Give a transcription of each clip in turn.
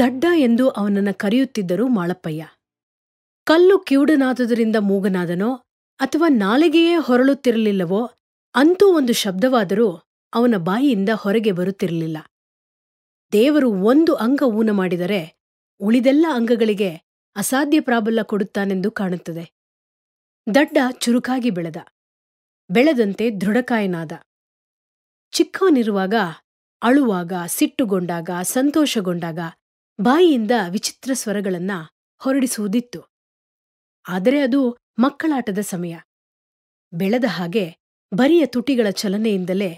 ದಡ್ಡ ಎಂದು ಅವನನ್ನು ಕರೆಯುತ್ತಿದ್ದರು ಮಾಳಪ್ಪಯ್ಯ ಕಲ್ಲು ಕಿವುಡನಾದುದರಿಂದ ಮೂಗನಾದನೋ ಅಥವಾ ನಾಲಿಗೆಯೇ ಹೊರಳುತ್ತಿರಲಿಲ್ಲವೋ ಅಂತೂ ಒಂದು ಶಬ್ದವಾದರೂ ಅವನ ಬಾಯಿಯಿಂದ ಹೊರಗೆ ಬರುತ್ತಿರಲಿಲ್ಲ ದೇವರು ಒಂದು ಅಂಗ ಊನ ಮಾಡಿದರೆ ಉಳಿದೆಲ್ಲ ಅಂಗಗಳಿಗೆ ಅಸಾಧ್ಯ ಪ್ರಾಬಲ್ಯ ಕೊಡುತ್ತಾನೆಂದು ಕಾಣುತ್ತದೆ ದಡ್ಡ ಚುರುಕಾಗಿ ಬೆಳೆದ ಬೆಳೆದಂತೆ ದೃಢಕಾಯನಾದ ಚಿಕ್ಕವನಿರುವಾಗ ಅಳುವಾಗ ಸಿಟ್ಟುಗೊಂಡಾಗ ಸಂತೋಷಗೊಂಡಾಗ ಬಾಯಿಯಿಂದ ವಿಚಿತ್ರ ಸ್ವರಗಳನ್ನ ಹೊರಡಿಸುವುದಿತ್ತು ಆದರೆ ಅದು ಮಕ್ಕಳಾಟದ ಸಮಯ ಬೆಳೆದ ಹಾಗೆ ಬರಿಯ ತುಟಿಗಳ ಚಲನೆಯಿಂದಲೇ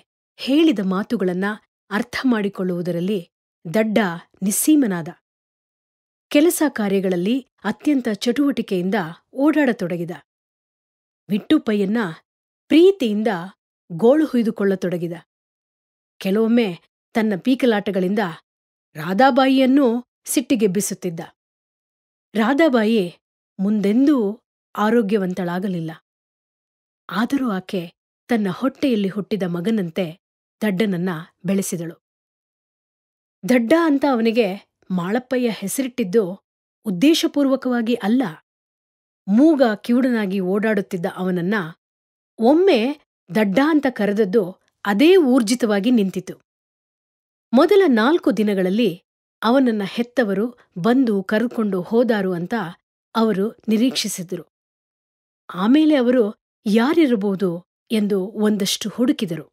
ಹೇಳಿದ ಮಾತುಗಳನ್ನ ಅರ್ಥ ಮಾಡಿಕೊಳ್ಳುವುದರಲ್ಲಿ ದಡ್ಡ ನಿಸ್ಸೀಮನಾದ ಕೆಲಸ ಕಾರ್ಯಗಳಲ್ಲಿ ಅತ್ಯಂತ ಚಟುವಟಿಕೆಯಿಂದ ಓಡಾಡತೊಡಗಿದ ವಿಟ್ಟುಪ್ಪಯ್ಯನ್ನ ಪ್ರೀತಿಯಿಂದ ಗೋಳು ಹುಯ್ದುಕೊಳ್ಳತೊಡಗಿದ ಕೆಲವೊಮ್ಮೆ ತನ್ನ ಪೀಕಲಾಟಗಳಿಂದ ರಾಧಾಬಾಯಿಯನ್ನು ಸಿಟ್ಟಿಗೆಬ್ಬಿಸುತ್ತಿದ್ದ ರಾಧಾಬಾಯಿ ಮುಂದೆಂದೂ ಆರೋಗ್ಯವಂತಳಾಗಲಿಲ್ಲ ಆದರೂ ಆಕೆ ತನ್ನ ಹೊಟ್ಟೆಯಲ್ಲಿ ಹುಟ್ಟಿದ ಮಗನಂತೆ ದಡ್ಡನನ್ನ ಬೆಳೆಸಿದಳು ದಡ್ಡ ಅಂತ ಅವನಿಗೆ ಮಾಳಪ್ಪಯ್ಯ ಹೆಸರಿಟ್ಟಿದ್ದು ಉದ್ದೇಶಪೂರ್ವಕವಾಗಿ ಅಲ್ಲ ಮೂಗ ಕಿವುಡನಾಗಿ ಓಡಾಡುತ್ತಿದ್ದ ಅವನನ್ನ ಒಮ್ಮೆ ದಡ್ಡ ಅಂತ ಕರೆದದ್ದು ಅದೇ ಊರ್ಜಿತವಾಗಿ ನಿಂತಿತು ಮೊದಲ ನಾಲ್ಕು ದಿನಗಳಲ್ಲಿ ಅವನನ್ನ ಹೆತ್ತವರು ಬಂದು ಕರೆದುಕೊಂಡು ಹೋದಾರು ಅಂತ ಅವರು ನಿರೀಕ್ಷಿಸಿದರು ಆಮೇಲೆ ಅವರು ಯಾರಿರಬಹುದು ಎಂದು ಒಂದಷ್ಟು ಹುಡುಕಿದರು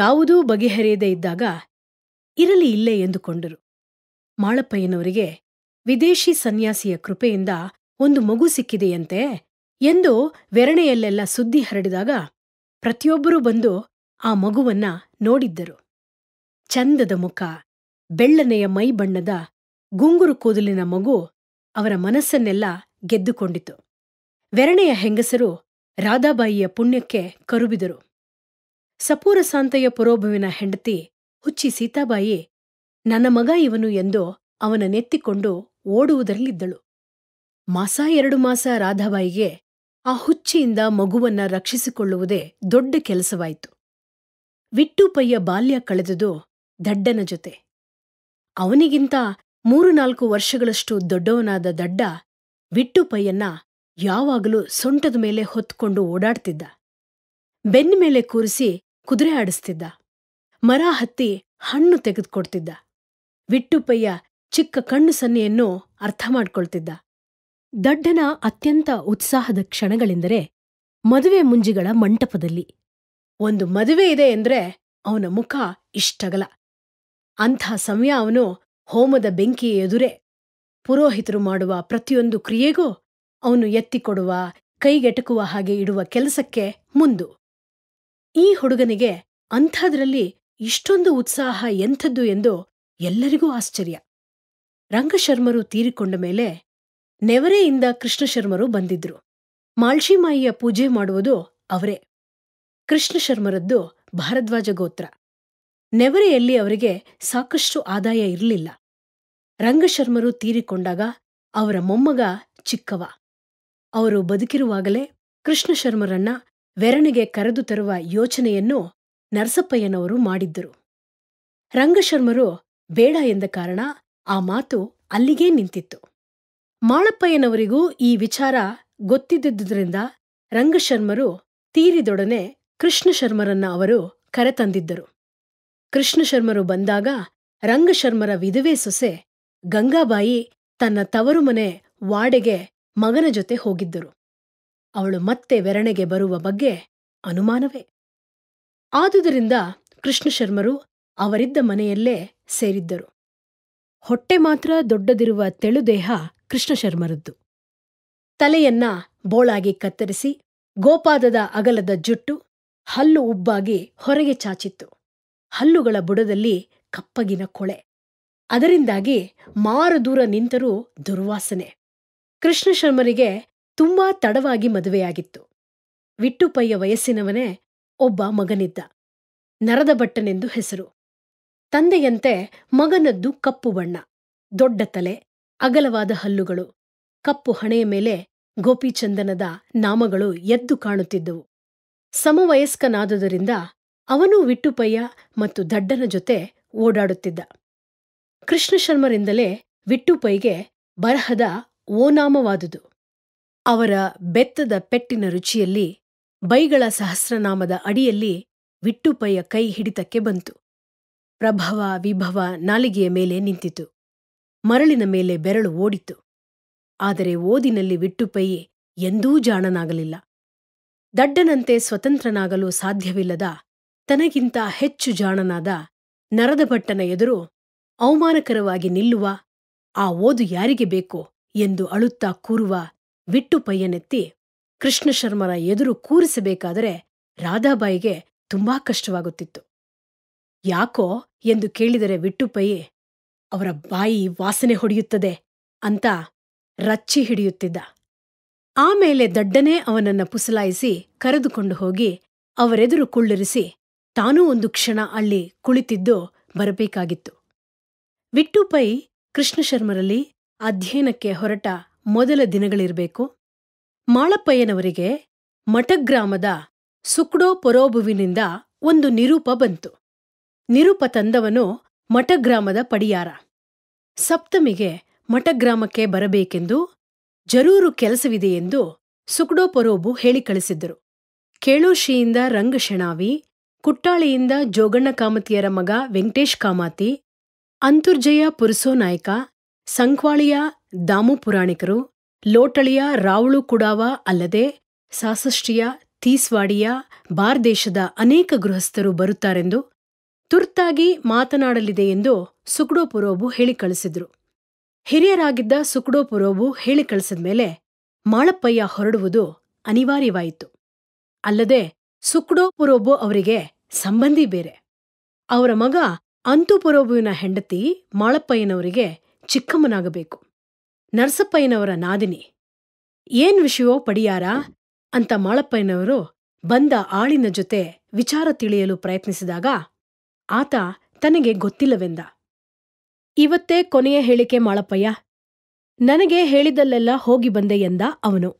ಯಾವುದೂ ಬಗೆಹರಿಯದೇ ಇದ್ದಾಗ ಇರಲಿ ಇಲ್ಲೇ ಎಂದುಕೊಂಡರು ಮಾಳಪ್ಪಯ್ಯನವರಿಗೆ ವಿದೇಶಿ ಸನ್ಯಾಸಿಯ ಕೃಪೆಯಿಂದ ಒಂದು ಮಗು ಸಿಕ್ಕಿದೆಯಂತೆ ಎಂದು ವೆರಣೆಯಲ್ಲೆಲ್ಲ ಸುದ್ದಿ ಹರಡಿದಾಗ ಪ್ರತಿಯೊಬ್ಬರೂ ಬಂದು ಆ ಮಗುವನ್ನ ನೋಡಿದ್ದರು ಚಂದದ ಮುಖ ಬೆಳ್ಳನೆಯ ಮೈಬಣ್ಣದ ಗುಂಗುರು ಕೂದಲಿನ ಮಗು ಅವರ ಮನಸ್ಸನ್ನೆಲ್ಲ ಗೆದ್ದುಕೊಂಡಿತು ವೆರಣೆಯ ಹೆಂಗಸರು ರಾಧಾಬಾಯಿಯ ಪುಣ್ಯಕ್ಕೆ ಕರುಬಿದರು ಸಪೂರ ಸಾಂತಯ್ಯ ಪುರೋಭುವಿನ ಹೆಂಡತಿ ಹುಚ್ಚಿ ಸೀತಾಬಾಯಿ ನನ್ನ ಮಗ ಇವನು ಎಂದು ಅವನ ನೆತ್ತಿಕೊಂಡು ಓಡುವುದರಲ್ಲಿದ್ದಳು ಮಾಸ ಎರಡು ಮಾಸ ರಾಧಾಬಾಯಿಗೆ ಆ ಹುಚ್ಚಿಯಿಂದ ಮಗುವನ್ನ ರಕ್ಷಿಸಿಕೊಳ್ಳುವುದೇ ದೊಡ್ಡ ಕೆಲಸವಾಯಿತು ವಿಟ್ಟೂಪಯ್ಯ ಬಾಲ್ಯ ಕಳೆದುದು ದಡ್ಡನ ಜೊತೆ ಅವನಿಗಿಂತ ಮೂರು ನಾಲ್ಕು ವರ್ಷಗಳಷ್ಟು ದೊಡ್ಡವನಾದ ದಡ್ಡ ಬಿಟ್ಟು ಯಾವಾಗಲೂ ಸೊಂಟದ ಮೇಲೆ ಹೊತ್ಕೊಂಡು ಓಡಾಡ್ತಿದ್ದ ಬೆನ್ನ ಮೇಲೆ ಕೂರಿಸಿ ಕುದುರೆ ಆಡಿಸ್ತಿದ್ದ ಮರ ಹತ್ತಿ ಹಣ್ಣು ತೆಗೆದುಕೊಡ್ತಿದ್ದ ವಿಟ್ಟುಪಯ್ಯ ಚಿಕ್ಕ ಕಣ್ಣು ಸನ್ನೆಯನ್ನು ಅರ್ಥ ಮಾಡಿಕೊಳ್ತಿದ್ದ ದಡ್ಡನ ಅತ್ಯಂತ ಉತ್ಸಾಹದ ಕ್ಷಣಗಳೆಂದರೆ ಮದುವೆ ಮುಂಜಿಗಳ ಮಂಟಪದಲ್ಲಿ ಒಂದು ಮದುವೆ ಇದೆ ಎಂದ್ರೆ ಅವನ ಮುಖ ಇಷ್ಟಗಲ ಅಂಥ ಸಮಯ ಅವನು ಹೋಮದ ಬೆಂಕಿಯ ಎದುರೇ ಪುರೋಹಿತರು ಮಾಡುವ ಪ್ರತಿಯೊಂದು ಕ್ರಿಯೆಗೂ ಅವನು ಎತ್ತಿಕೊಡುವ ಕೈಗೆಟಕುವ ಹಾಗೆ ಇಡುವ ಕೆಲಸಕ್ಕೆ ಮುಂದು ಈ ಹುಡುಗನಿಗೆ ಅಂಥದ್ರಲ್ಲಿ ಇಷ್ಟೊಂದು ಉತ್ಸಾಹ ಎಂಥದ್ದು ಎಂದು ಎಲ್ಲರಿಗೂ ಆಶ್ಚರ್ಯ ರಂಗಶರ್ಮರು ತೀರಿಕೊಂಡ ಮೇಲೆ ನೆವರೆಯಿಂದ ಕೃಷ್ಣಶರ್ಮರು ಬಂದಿದ್ರು ಮಾಳ್ಷೀಮಾಯಿಯ ಪೂಜೆ ಮಾಡುವುದು ಅವರೇ ಕೃಷ್ಣಶರ್ಮರದ್ದು ಭಾರದ್ವಾಜ ಗೋತ್ರ ನೆವರೆಯಲ್ಲಿ ಅವರಿಗೆ ಸಾಕಷ್ಟು ಆದಾಯ ಇರಲಿಲ್ಲ ರಂಗಶರ್ಮರು ತೀರಿಕೊಂಡಾಗ ಅವರ ಮೊಮ್ಮಗ ಚಿಕ್ಕವ ಅವರು ಬದುಕಿರುವಾಗಲೇ ಕೃಷ್ಣಶರ್ಮರನ್ನ ವೆರಣಿಗೆ ಕರೆದು ತರುವ ಯೋಚನೆಯನ್ನು ನರಸಪ್ಪಯ್ಯನವರು ಮಾಡಿದ್ದರು ರಂಗಶರ್ಮರು ಬೇಡ ಎಂದ ಕಾರಣ ಆ ಮಾತು ಅಲ್ಲಿಗೇ ನಿಂತಿತ್ತು ಮಾಳಪ್ಪಯ್ಯನವರಿಗೂ ಈ ವಿಚಾರ ಗೊತ್ತಿದ್ದುದರಿಂದ ರಂಗಶರ್ಮರು ತೀರಿದೊಡನೆ ಕೃಷ್ಣಶರ್ಮರನ್ನ ಅವರು ಕರೆತಂದಿದ್ದರು ಕೃಷ್ಣಶರ್ಮರು ಬಂದಾಗ ರಂಗಶರ್ಮರ ವಿಧವೆ ಸೊಸೆ ಗಂಗಾಬಾಯಿ ತನ್ನ ತವರು ಮನೆ ವಾಡೆಗೆ ಮಗನ ಜೊತೆ ಹೋಗಿದ್ದರು ಅವಳು ಮತ್ತೆ ವೆರಣೆಗೆ ಬರುವ ಬಗ್ಗೆ ಅನುಮಾನವೇ ಆದುದರಿಂದ ಕೃಷ್ಣಶರ್ಮರು ಅವರಿದ್ದ ಮನೆಯಲ್ಲೇ ಸೇರಿದ್ದರು ಹೊಟ್ಟೆ ಮಾತ್ರ ದೊಡ್ಡದಿರುವ ತೆಳುದೇಹ ಕೃಷ್ಣಶರ್ಮರದ್ದು ತಲೆಯನ್ನ ಬೋಳಾಗಿ ಕತ್ತರಿಸಿ ಗೋಪಾದದ ಅಗಲದ ಜುಟ್ಟು ಹಲ್ಲು ಉಬ್ಬಾಗಿ ಹೊರಗೆ ಚಾಚಿತ್ತು ಹಲ್ಲುಗಳ ಬುಡದಲ್ಲಿ ಕಪ್ಪಗಿನ ಕೊಳೆ ಅದರಿಂದಾಗಿ ಮಾರುದೂರ ನಿಂತರೂ ದುರ್ವಾಸನೆ ಕೃಷ್ಣ ತುಂಬಾ ತಡವಾಗಿ ಮದುವೆಯಾಗಿತ್ತು ವಿಟ್ಟುಪಯ್ಯ ವಯಸ್ಸಿನವನೇ ಒಬ್ಬ ಮಗನಿದ್ದ ನರದ ಭಟ್ಟನೆಂದು ಹೆಸರು ತಂದೆಯಂತೆ ಮಗನದ್ದು ಕಪ್ಪು ಬಣ್ಣ ದೊಡ್ಡ ತಲೆ ಅಗಲವಾದ ಹಲ್ಲುಗಳು ಕಪ್ಪು ಹಣೆಯ ಮೇಲೆ ಗೋಪಿಚಂದನದ ನಾಮಗಳು ಎದ್ದು ಕಾಣುತ್ತಿದ್ದವು ಸಮವಯಸ್ಕನಾದುದರಿಂದ ಅವನು ವಿಟ್ಟುಪಯ್ಯ ಮತ್ತು ದಡ್ಡನ ಜೊತೆ ಓಡಾಡುತ್ತಿದ್ದ ಕೃಷ್ಣಶರ್ಮರಿಂದಲೇ ವಿಟ್ಟುಪೈಗೆ ಬರಹದ ಓನಾಮವಾದುದು ಅವರ ಬೆತ್ತದ ಪೆಟ್ಟಿನ ರುಚಿಯಲ್ಲಿ ಬೈಗಳ ಸಹಸ್ರನಾಮದ ಅಡಿಯಲ್ಲಿ ವಿಟ್ಟುಪಯ್ಯ ಕೈ ಹಿಡಿತಕ್ಕೆ ಬಂತು ಪ್ರಭವ ವಿಭವ ನಾಲಿಗೆಯ ಮೇಲೆ ನಿಂತಿತು ಮರಳಿನ ಮೇಲೆ ಬೆರಳು ಓಡಿತು ಆದರೆ ಓದಿನಲ್ಲಿ ವಿಟ್ಟುಪೈ ಎಂದೂ ಜಾಣನಾಗಲಿಲ್ಲ ದಡ್ಡನಂತೆ ಸ್ವತಂತ್ರನಾಗಲು ಸಾಧ್ಯವಿಲ್ಲದ ತನಗಿಂತ ಹೆಚ್ಚು ಜಾಣನಾದ ನರದ ಎದುರು ಅವಮಾನಕರವಾಗಿ ನಿಲ್ಲುವ ಆ ಓದು ಯಾರಿಗೆ ಬೇಕು ಎಂದು ಅಳುತ್ತಾ ಕೂರುವ ವಿಟ್ಟು ಪಯ್ಯನೆತ್ತಿ ಕೃಷ್ಣಶರ್ಮರ ಎದುರು ಕೂರಿಸಬೇಕಾದರೆ ರಾಧಾಬಾಯಿಗೆ ತುಂಬಾ ಕಷ್ಟವಾಗುತ್ತಿತ್ತು ಯಾಕೋ ಎಂದು ಕೇಳಿದರೆ ವಿಟ್ಟುಪೈ ಅವರ ಬಾಯಿ ವಾಸನೆ ಹೊಡೆಯುತ್ತದೆ ಅಂತ ರಚ್ಚಿ ಹಿಡಿಯುತ್ತಿದ್ದ ಆಮೇಲೆ ದಡ್ಡನೇ ಅವನನ್ನ ಪುಸಲಾಯಿಸಿ ಕರೆದುಕೊಂಡು ಹೋಗಿ ಅವರೆದುರು ಕುಳ್ಳಿರಿಸಿ ತಾನೂ ಒಂದು ಕ್ಷಣ ಅಲ್ಲಿ ಕುಳಿತಿದ್ದು ಬರಬೇಕಾಗಿತ್ತು ವಿಟ್ಟುಪೈ ಕೃಷ್ಣಶರ್ಮರಲ್ಲಿ ಅಧ್ಯಯನಕ್ಕೆ ಹೊರಟ ಮೊದಲ ದಿನಗಳಿರಬೇಕು ಮಾಳಪ್ಪಯ್ಯನವರಿಗೆ ಮಠಗ್ರಾಮದ ಸುಕ್ಡೋ ಪೊರೋಬುವಿನಿಂದ ಒಂದು ನಿರೂಪ ಬಂತು ನಿರೂಪ ತಂದವನು ಮಠಗ್ರಾಮದ ಪಡಿಯಾರ ಸಪ್ತಮಿಗೆ ಮಠಗ್ರಾಮಕ್ಕೆ ಬರಬೇಕೆಂದು ಜರೂರು ಕೆಲಸವಿದೆಯೆಂದು ಸುಕ್ಡೋ ಪೊರೋಬು ಹೇಳಿಕಳಿಸಿದ್ದರು ಕೇಳೋಶಿಯಿಂದ ರಂಗಶೆಣಾವಿ ಕುಟ್ಟಾಳಿಯಿಂದ ಜೋಗಣ್ಣ ಕಾಮತಿಯರ ಮಗ ವೆಂಕಟೇಶ್ ಕಾಮಾತಿ ಅಂತುರ್ಜಯ ಪುರಸೋನಾಯ್ಕ ಸಂಕ್ವಾಳಿಯ ದಾಮು ಪುರಾಣಿಕರು ಲೋಟಳಿಯ ರಾವುಳು ಕುಡಾವ ಅಲ್ಲದೆ ಸಾಸಷ್ಟಿಯ ತೀಸ್ವಾಡಿಯ ಬಾರ್ದೇಶದ ಅನೇಕ ಗೃಹಸ್ಥರು ಬರುತ್ತಾರೆಂದು ತುರ್ತಾಗಿ ಮಾತನಾಡಲಿದೆ ಎಂದು ಸುಕ್ಡೋ ಹೇಳಿಕಳಿಸಿದ್ರು ಹಿರಿಯರಾಗಿದ್ದ ಸುಕ್ಡೋ ಪುರೋಬು ಹೇಳಿ ಮೇಲೆ ಮಾಳಪ್ಪಯ್ಯ ಹೊರಡುವುದು ಅನಿವಾರ್ಯವಾಯಿತು ಅಲ್ಲದೆ ಸುಕ್ಡೋ ಪುರೋಬೋ ಅವರಿಗೆ ಸಂಬಂಧಿ ಬೇರೆ ಅವರ ಮಗ ಅಂತು ಪುರೋಬುವಿನ ಹೆಂಡತಿ ಮಾಳಪ್ಪಯ್ಯನವರಿಗೆ ಚಿಕ್ಕಮ್ಮನಾಗಬೇಕು ನರಸಪ್ಪಯ್ಯನವರ ನಾದಿನಿ ಏನ್ ವಿಷಯವೋ ಪಡಿಯಾರ ಅಂತ ಮಾಳಪ್ಪಯ್ಯನವರು ಬಂದ ಆಳಿನ ಜೊತೆ ವಿಚಾರ ತಿಳಿಯಲು ಪ್ರಯತ್ನಿಸಿದಾಗ ಆತ ತನಗೆ ಗೊತ್ತಿಲ್ಲವೆಂದ ಇವತ್ತೇ ಕೊನೆಯ ಹೇಳಿಕೆ ಮಾಳಪ್ಪಯ್ಯ ನನಗೆ ಹೇಳಿದಲ್ಲೆಲ್ಲ ಹೋಗಿ ಬಂದೆ ಎಂದ ಅವನು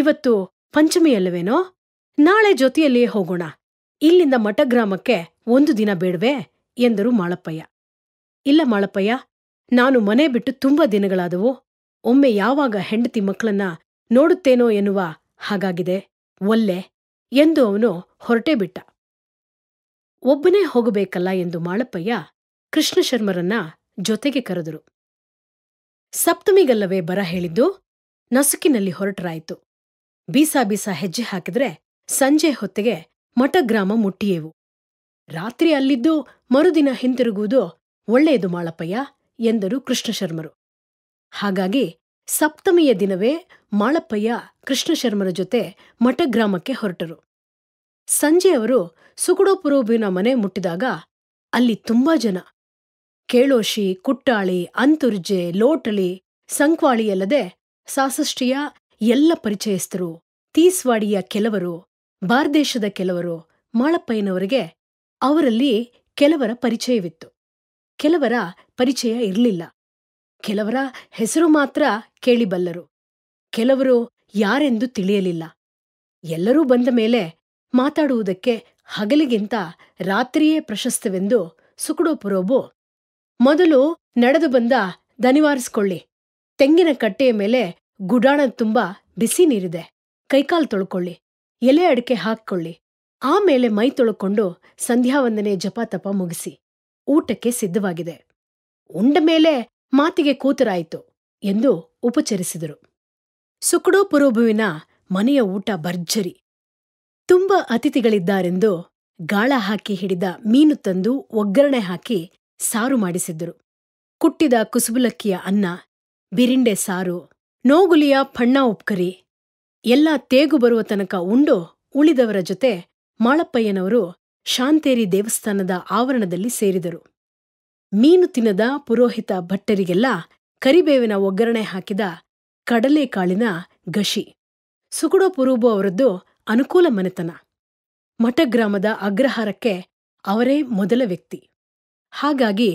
ಇವತ್ತು ಪಂಚಮಿಯಲ್ಲವೇನೋ ನಾಳೆ ಜೊತೆಯಲ್ಲಿಯೇ ಹೋಗೋಣ ಇಲ್ಲಿಂದ ಮಠಗ್ರಾಮಕ್ಕೆ ಒಂದು ದಿನ ಬೇಡ್ವೆ ಎಂದರು ಮಾಳಪ್ಪಯ್ಯ ಇಲ್ಲ ಮಾಳಪ್ಪಯ್ಯ ನಾನು ಮನೆ ಬಿಟ್ಟು ತುಂಬ ದಿನಗಳಾದವು ಒಮ್ಮೆ ಯಾವಾಗ ಹೆಂಡತಿ ಮಕ್ಕಳನ್ನ ನೋಡುತ್ತೇನೋ ಎನ್ನುವ ಹಾಗಾಗಿದೆ ಒಲ್ಲೆ ಎಂದು ಅವನು ಹೊರಟೇ ಬಿಟ್ಟ ಒಬ್ಬನೇ ಹೋಗಬೇಕಲ್ಲ ಎಂದು ಮಾಳಪ್ಪಯ್ಯ ಕೃಷ್ಣಶರ್ಮರನ್ನ ಜೊತೆಗೆ ಕರೆದರು ಸಪ್ತಮಿಗಲ್ಲವೇ ಬರ ಹೇಳಿದ್ದು ನಸುಕಿನಲ್ಲಿ ಹೊರಟರಾಯಿತು ಬೀಸಾ ಬೀಸಾ ಹೆಜ್ಜೆ ಹಾಕಿದ್ರೆ ಸಂಜೆ ಹೊತ್ತಿಗೆ ಮಠಗ್ರಾಮ ಮುಟ್ಟಿಯೆವು ರಾತ್ರಿ ಅಲ್ಲಿದ್ದು ಮರುದಿನ ಹಿಂತಿರುಗುವುದು ಒಳ್ಳೆಯದು ಮಾಳಪ್ಪಯ್ಯ ಎಂದರು ಕೃಷ್ಣಶರ್ಮರು ಹಾಗಾಗಿ ಸಪ್ತಮಿಯ ದಿನವೇ ಮಾಳಪ್ಪಯ್ಯ ಕೃಷ್ಣಶರ್ಮರ ಜೊತೆ ಮಠಗ್ರಾಮಕ್ಕೆ ಹೊರಟರು ಸಂಜೆಯವರು ಸುಗುಡೋಪುರೋಬಿನ ಮನೆ ಮುಟ್ಟಿದಾಗ ಅಲ್ಲಿ ತುಂಬಾ ಜನ ಕೇಳೋಶಿ ಕುಟ್ಟಾಳಿ ಅಂತುರ್ಜೆ ಲೋಟಳಿ ಸಂಕ್ವಾಳಿಯಲ್ಲದೆ ಸಾಸಷ್ಟಿಯ ಎಲ್ಲ ಪರಿಚಯಸ್ಥರು ತೀಸ್ವಾಡಿಯ ಕೆಲವರು ಬಾರ್ದೇಶದ ಕೆಲವರು ಮಾಳಪ್ಪಯ್ಯನವರಿಗೆ ಅವರಲ್ಲಿ ಕೆಲವರ ಪರಿಚಯವಿತ್ತು ಕೆಲವರ ಪರಿಚಯ ಇರಲಿಲ್ಲ ಕೆಲವರ ಹೆಸರು ಮಾತ್ರ ಕೇಳಿಬಲ್ಲರು ಕೆಲವರು ಯಾರೆಂದು ತಿಳಿಯಲಿಲ್ಲ ಎಲ್ಲರೂ ಬಂದ ಮೇಲೆ ಮಾತಾಡುವುದಕ್ಕೆ ಹಗಲಿಗಿಂತ ರಾತ್ರಿಯೇ ಪ್ರಶಸ್ತವೆಂದು ಸುಕುಡೋಪುರೋಬು ಮೊದಲು ನಡೆದು ಬಂದ ದನಿವಾರಿಸ್ಕೊಳ್ಳಿ ತೆಂಗಿನ ಕಟ್ಟೆಯ ಮೇಲೆ ಗುಡಾಣ ತುಂಬ ಬಿಸಿ ನೀರಿದೆ ಕೈಕಾಲ್ ತೊಳ್ಕೊಳ್ಳಿ ಎಲೆ ಅಡಿಕೆ ಹಾಕ್ಕೊಳ್ಳಿ ಆಮೇಲೆ ಮೈ ತೊಳ್ಕೊಂಡು ಸಂಧ್ಯಾವಂದನೆ ಜಪಾತಪ ಮುಗಿಸಿ ಊಟಕ್ಕೆ ಸಿದ್ಧವಾಗಿದೆ ಉಂಡ ಮೇಲೆ ಮಾತಿಗೆ ಕೂತರಾಯಿತು ಎಂದು ಉಪಚರಿಸಿದರು ಸುಕುಡೋ ಮನೆಯ ಊಟ ಭರ್ಜರಿ ತುಂಬ ಅತಿಥಿಗಳಿದ್ದಾರೆಂದು ಗಾಳ ಹಾಕಿ ಹಿಡಿದ ಮೀನು ತಂದು ಒಗ್ಗರಣೆ ಹಾಕಿ ಸಾರು ಮಾಡಿಸಿದ್ದರು ಕುಟ್ಟಿದ ಕುಸುಬುಲಕ್ಕಿಯ ಅನ್ನ ಬಿರಿಂಡೆ ಸಾರು ನೋಗುಲಿಯ ಫಣ್ಣಾ ಉಪ್ಕರಿ ಎಲ್ಲ ತೇಗು ಬರುವ ತನಕ ಉಂಡು ಉಳಿದವರ ಜೊತೆ ಮಾಳಪ್ಪಯ್ಯನವರು ಶಾಂತೇರಿ ದೇವಸ್ಥಾನದ ಆವರಣದಲ್ಲಿ ಸೇರಿದರು ಮೀನು ತಿನ್ನದ ಪುರೋಹಿತ ಭಟ್ಟರಿಗೆಲ್ಲ ಕರಿಬೇವಿನ ಒಗ್ಗರಣೆ ಹಾಕಿದ ಕಡಲೆಕಾಳಿನ ಗಶಿ ಸುಕುಡೋ ಪುರೂಬು ಅವರದ್ದು ಅನುಕೂಲ ಮನೆತನ ಮಠಗ್ರಾಮದ ಅಗ್ರಹಾರಕ್ಕೆ ಅವರೇ ಮೊದಲ ವ್ಯಕ್ತಿ ಹಾಗಾಗಿ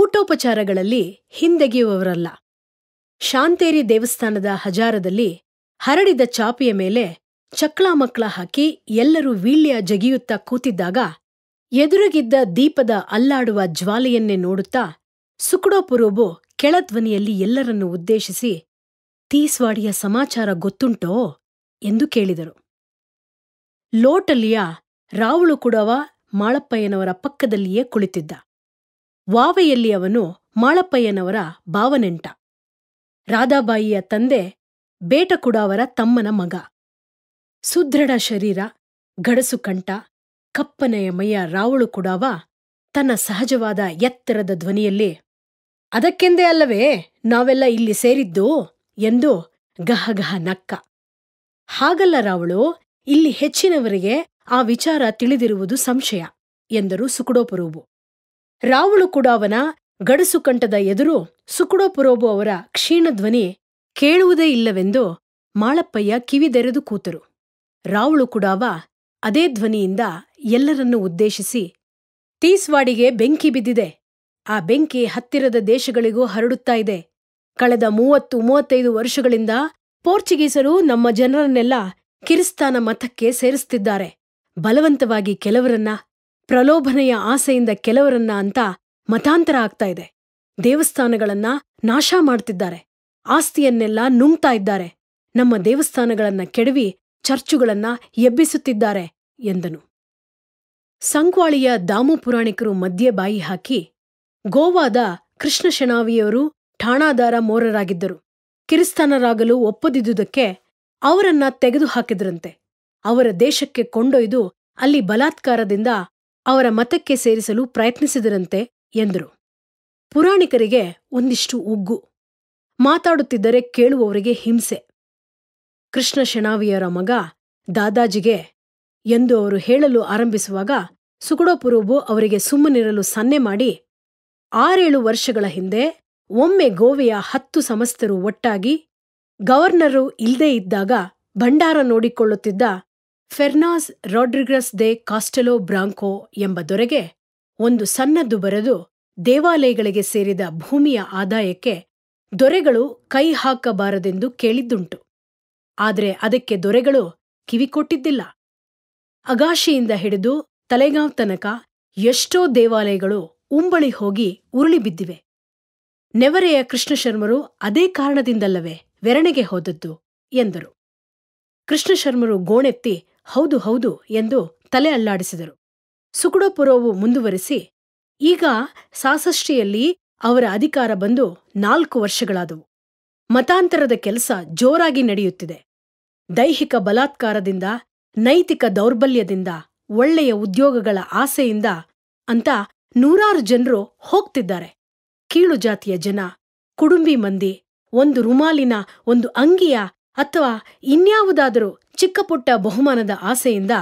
ಊಟೋಪಚಾರಗಳಲ್ಲಿ ಹಿಂದೆಗೆಯುವವರಲ್ಲ ಶಾಂತೇರಿ ದೇವಸ್ಥಾನದ ಹಜಾರದಲ್ಲಿ ಹರಡಿದ ಚಾಪೆಯ ಮೇಲೆ ಮಕ್ಳ ಹಾಕಿ ಎಲ್ಲರೂ ವೀಳ್ಯ ಜಗಿಯುತ್ತಾ ಕೂತಿದ್ದಾಗ ಎದುರುಗಿದ್ದ ದೀಪದ ಅಲ್ಲಾಡುವ ಜ್ವಾಲೆಯನ್ನೇ ನೋಡುತ್ತಾ ಸುಕುಡೋಪುರೋಬು ಕೆಳಧ್ವನಿಯಲ್ಲಿ ಎಲ್ಲರನ್ನು ಉದ್ದೇಶಿಸಿ ತೀಸ್ವಾಡಿಯ ಸಮಾಚಾರ ಗೊತ್ತುಂಟೋ ಎಂದು ಕೇಳಿದರು ಲೋಟಲಿಯ ರಾವುಳು ಕುಡವ ಮಾಳಪ್ಪಯ್ಯನವರ ಪಕ್ಕದಲ್ಲಿಯೇ ಕುಳಿತಿದ್ದ ವಾವೆಯಲ್ಲಿ ಅವನು ಮಾಳಪ್ಪಯ್ಯನವರ ಭಾವನೆಂಟ ರಾಧಾಬಾಯಿಯ ತಂದೆ ಬೇಟ ಅವರ ತಮ್ಮನ ಮಗ ಸುದೃಢ ಶರೀರ ಗಡಸು ಕಂಠ ಕಪ್ಪನೆಯ ಮೈಯ ರಾವಳು ಕುಡಾವ ತನ್ನ ಸಹಜವಾದ ಎತ್ತರದ ಧ್ವನಿಯಲ್ಲಿ ಅದಕ್ಕೆಂದೇ ಅಲ್ಲವೇ ನಾವೆಲ್ಲ ಇಲ್ಲಿ ಸೇರಿದ್ದು ಎಂದು ಗಹಗಹ ನಕ್ಕ ಹಾಗಲ್ಲ ರಾವಳು ಇಲ್ಲಿ ಹೆಚ್ಚಿನವರಿಗೆ ಆ ವಿಚಾರ ತಿಳಿದಿರುವುದು ಸಂಶಯ ಎಂದರು ಸುಕುಡೋಪುರೋಬು ರಾವಳು ಕುಡಾವನ ಗಡಸುಕಂಠದ ಎದುರು ಸುಕುಡೋಪುರೋಬು ಅವರ ಕ್ಷೀಣಧ್ವನಿ ಕೇಳುವುದೇ ಇಲ್ಲವೆಂದು ಮಾಳಪ್ಪಯ್ಯ ಕಿವಿದೆರೆದು ಕೂತರು ರಾವುಳು ಕುಡಾವ ಅದೇ ಧ್ವನಿಯಿಂದ ಎಲ್ಲರನ್ನೂ ಉದ್ದೇಶಿಸಿ ತೀಸ್ವಾಡಿಗೆ ಬೆಂಕಿ ಬಿದ್ದಿದೆ ಆ ಬೆಂಕಿ ಹತ್ತಿರದ ದೇಶಗಳಿಗೂ ಹರಡುತ್ತಾ ಇದೆ ಕಳೆದ ಮೂವತ್ತು ಮೂವತ್ತೈದು ವರ್ಷಗಳಿಂದ ಪೋರ್ಚುಗೀಸರು ನಮ್ಮ ಜನರನ್ನೆಲ್ಲ ಕಿರಿಸ್ತಾನ ಮತಕ್ಕೆ ಸೇರಿಸ್ತಿದ್ದಾರೆ ಬಲವಂತವಾಗಿ ಕೆಲವರನ್ನ ಪ್ರಲೋಭನೆಯ ಆಸೆಯಿಂದ ಕೆಲವರನ್ನ ಅಂತ ಮತಾಂತರ ಆಗ್ತಾ ಇದೆ ದೇವಸ್ಥಾನಗಳನ್ನ ನಾಶ ಮಾಡ್ತಿದ್ದಾರೆ ಆಸ್ತಿಯನ್ನೆಲ್ಲ ನುಂಗ್ತಾ ಇದ್ದಾರೆ ನಮ್ಮ ದೇವಸ್ಥಾನಗಳನ್ನ ಕೆಡವಿ ಚರ್ಚುಗಳನ್ನ ಎಬ್ಬಿಸುತ್ತಿದ್ದಾರೆ ಎಂದನು ಸಂಕ್ವಾಳಿಯ ದಾಮು ಪುರಾಣಿಕರು ಮಧ್ಯೆ ಬಾಯಿ ಹಾಕಿ ಗೋವಾದ ಕೃಷ್ಣಶೆಣಾವಿಯವರು ಠಾಣಾದಾರ ಮೋರರಾಗಿದ್ದರು ಕಿರಿಸ್ತಾನರಾಗಲು ಒಪ್ಪದಿದ್ದುದಕ್ಕೆ ಅವರನ್ನ ತೆಗೆದುಹಾಕಿದ್ರಂತೆ ಅವರ ದೇಶಕ್ಕೆ ಕೊಂಡೊಯ್ದು ಅಲ್ಲಿ ಬಲಾತ್ಕಾರದಿಂದ ಅವರ ಮತಕ್ಕೆ ಸೇರಿಸಲು ಪ್ರಯತ್ನಿಸಿದರಂತೆ ಎಂದರು ಪುರಾಣಿಕರಿಗೆ ಒಂದಿಷ್ಟು ಉಗ್ಗು ಮಾತಾಡುತ್ತಿದ್ದರೆ ಕೇಳುವವರಿಗೆ ಹಿಂಸೆ ಕೃಷ್ಣ ಶೆಣಾವಿಯರ ಮಗ ದಾದಾಜಿಗೆ ಎಂದು ಅವರು ಹೇಳಲು ಆರಂಭಿಸುವಾಗ ಸುಗುಡೋಪುರೋಬು ಅವರಿಗೆ ಸುಮ್ಮನಿರಲು ಸನ್ನೆ ಮಾಡಿ ಆರೇಳು ವರ್ಷಗಳ ಹಿಂದೆ ಒಮ್ಮೆ ಗೋವೆಯ ಹತ್ತು ಸಮಸ್ತರು ಒಟ್ಟಾಗಿ ಗವರ್ನರು ಇಲ್ಲದೇ ಇದ್ದಾಗ ಭಂಡಾರ ನೋಡಿಕೊಳ್ಳುತ್ತಿದ್ದ ಫೆರ್ನಾಸ್ ರಾಡ್ರಿಗ್ರಸ್ ದೆ ಕಾಸ್ಟೆಲೋ ಬ್ರಾಂಕೋ ಎಂಬ ದೊರೆಗೆ ಒಂದು ಸನ್ನದ್ದು ಬರೆದು ದೇವಾಲಯಗಳಿಗೆ ಸೇರಿದ ಭೂಮಿಯ ಆದಾಯಕ್ಕೆ ದೊರೆಗಳು ಕೈ ಹಾಕಬಾರದೆಂದು ಕೇಳಿದ್ದುಂಟು ಆದರೆ ಅದಕ್ಕೆ ದೊರೆಗಳು ಕಿವಿಕೊಟ್ಟಿದ್ದಿಲ್ಲ ಅಗಾಶಿಯಿಂದ ಹಿಡಿದು ತಲೆಗಾಂವ್ ತನಕ ಎಷ್ಟೋ ದೇವಾಲಯಗಳು ಉಂಬಳಿ ಹೋಗಿ ಉರುಳಿಬಿದ್ದಿವೆ ನೆವರೆಯ ಕೃಷ್ಣಶರ್ಮರು ಅದೇ ಕಾರಣದಿಂದಲ್ಲವೇ ವೆರಣೆಗೆ ಹೋದದ್ದು ಎಂದರು ಕೃಷ್ಣಶರ್ಮರು ಗೋಣೆತ್ತಿ ಹೌದು ಹೌದು ಎಂದು ತಲೆ ಅಲ್ಲಾಡಿಸಿದರು ಸುಕುಡಪುರವು ಮುಂದುವರಿಸಿ ಈಗ ಸಾಸಷ್ಟಿಯಲ್ಲಿ ಅವರ ಅಧಿಕಾರ ಬಂದು ನಾಲ್ಕು ವರ್ಷಗಳಾದವು ಮತಾಂತರದ ಕೆಲಸ ಜೋರಾಗಿ ನಡೆಯುತ್ತಿದೆ ದೈಹಿಕ ಬಲಾತ್ಕಾರದಿಂದ ನೈತಿಕ ದೌರ್ಬಲ್ಯದಿಂದ ಒಳ್ಳೆಯ ಉದ್ಯೋಗಗಳ ಆಸೆಯಿಂದ ಅಂತ ನೂರಾರು ಜನರು ಹೋಗ್ತಿದ್ದಾರೆ ಕೀಳು ಜಾತಿಯ ಜನ ಕುಡುಂಬಿ ಮಂದಿ ಒಂದು ರುಮಾಲಿನ ಒಂದು ಅಂಗಿಯ ಅಥವಾ ಇನ್ಯಾವುದಾದರೂ ಚಿಕ್ಕಪುಟ್ಟ ಬಹುಮಾನದ ಆಸೆಯಿಂದ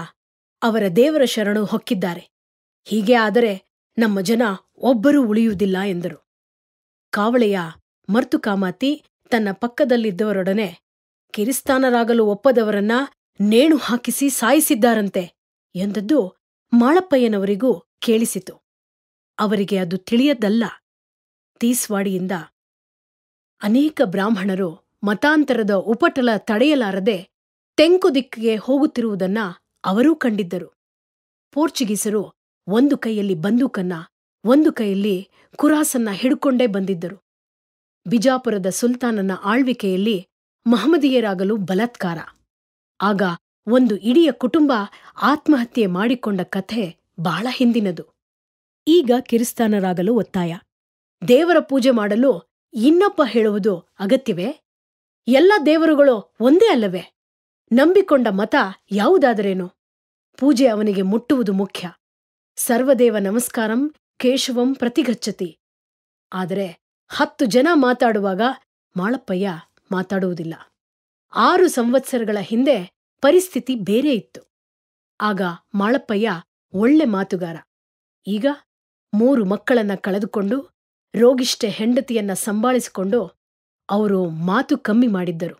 ಅವರ ದೇವರ ಶರಣು ಹೊಕ್ಕಿದ್ದಾರೆ ಹೀಗೆ ಆದರೆ ನಮ್ಮ ಜನ ಒಬ್ಬರೂ ಉಳಿಯುವುದಿಲ್ಲ ಎಂದರು ಕಾವಳೆಯ ಮರ್ತುಕಾಮಾತಿ ತನ್ನ ಪಕ್ಕದಲ್ಲಿದ್ದವರೊಡನೆ ಕಿರಿಸ್ತಾನರಾಗಲು ಒಪ್ಪದವರನ್ನ ನೇಣು ಹಾಕಿಸಿ ಸಾಯಿಸಿದ್ದಾರಂತೆ ಎಂದದ್ದು ಮಾಳಪ್ಪಯ್ಯನವರಿಗೂ ಕೇಳಿಸಿತು ಅವರಿಗೆ ಅದು ತಿಳಿಯದ್ದಲ್ಲ ತೀಸ್ವಾಡಿಯಿಂದ ಅನೇಕ ಬ್ರಾಹ್ಮಣರು ಮತಾಂತರದ ಉಪಟಲ ತಡೆಯಲಾರದೆ ತೆಂಕು ದಿಕ್ಕಿಗೆ ಹೋಗುತ್ತಿರುವುದನ್ನ ಅವರೂ ಕಂಡಿದ್ದರು ಪೋರ್ಚುಗೀಸರು ಒಂದು ಕೈಯಲ್ಲಿ ಬಂದೂಕನ್ನ ಒಂದು ಕೈಯಲ್ಲಿ ಕುರಾಸನ್ನ ಹಿಡುಕೊಂಡೇ ಬಂದಿದ್ದರು ಬಿಜಾಪುರದ ಸುಲ್ತಾನನ ಆಳ್ವಿಕೆಯಲ್ಲಿ ಮಹಮದಿಯರಾಗಲು ಬಲತ್ಕಾರ ಆಗ ಒಂದು ಇಡಿಯ ಕುಟುಂಬ ಆತ್ಮಹತ್ಯೆ ಮಾಡಿಕೊಂಡ ಕಥೆ ಬಹಳ ಹಿಂದಿನದು ಈಗ ಕಿರಿಸ್ತಾನರಾಗಲು ಒತ್ತಾಯ ದೇವರ ಪೂಜೆ ಮಾಡಲು ಇನ್ನೊಬ್ಬ ಹೇಳುವುದು ಅಗತ್ಯವೆ ಎಲ್ಲ ದೇವರುಗಳು ಒಂದೇ ಅಲ್ಲವೇ ನಂಬಿಕೊಂಡ ಮತ ಯಾವುದಾದರೇನು ಪೂಜೆ ಅವನಿಗೆ ಮುಟ್ಟುವುದು ಮುಖ್ಯ ಸರ್ವದೇವ ನಮಸ್ಕಾರಂ ಕೇಶವಂ ಪ್ರತಿಗಚ್ಚತಿ ಆದರೆ ಹತ್ತು ಜನ ಮಾತಾಡುವಾಗ ಮಾಳಪ್ಪಯ್ಯ ಮಾತಾಡುವುದಿಲ್ಲ ಆರು ಸಂವತ್ಸರಗಳ ಹಿಂದೆ ಪರಿಸ್ಥಿತಿ ಬೇರೆ ಇತ್ತು ಆಗ ಮಾಳಪ್ಪಯ್ಯ ಒಳ್ಳೆ ಮಾತುಗಾರ ಈಗ ಮೂರು ಮಕ್ಕಳನ್ನ ಕಳೆದುಕೊಂಡು ರೋಗಿಷ್ಠೆ ಹೆಂಡತಿಯನ್ನ ಸಂಭಾಳಿಸಿಕೊಂಡು ಅವರು ಮಾತು ಕಮ್ಮಿ ಮಾಡಿದ್ದರು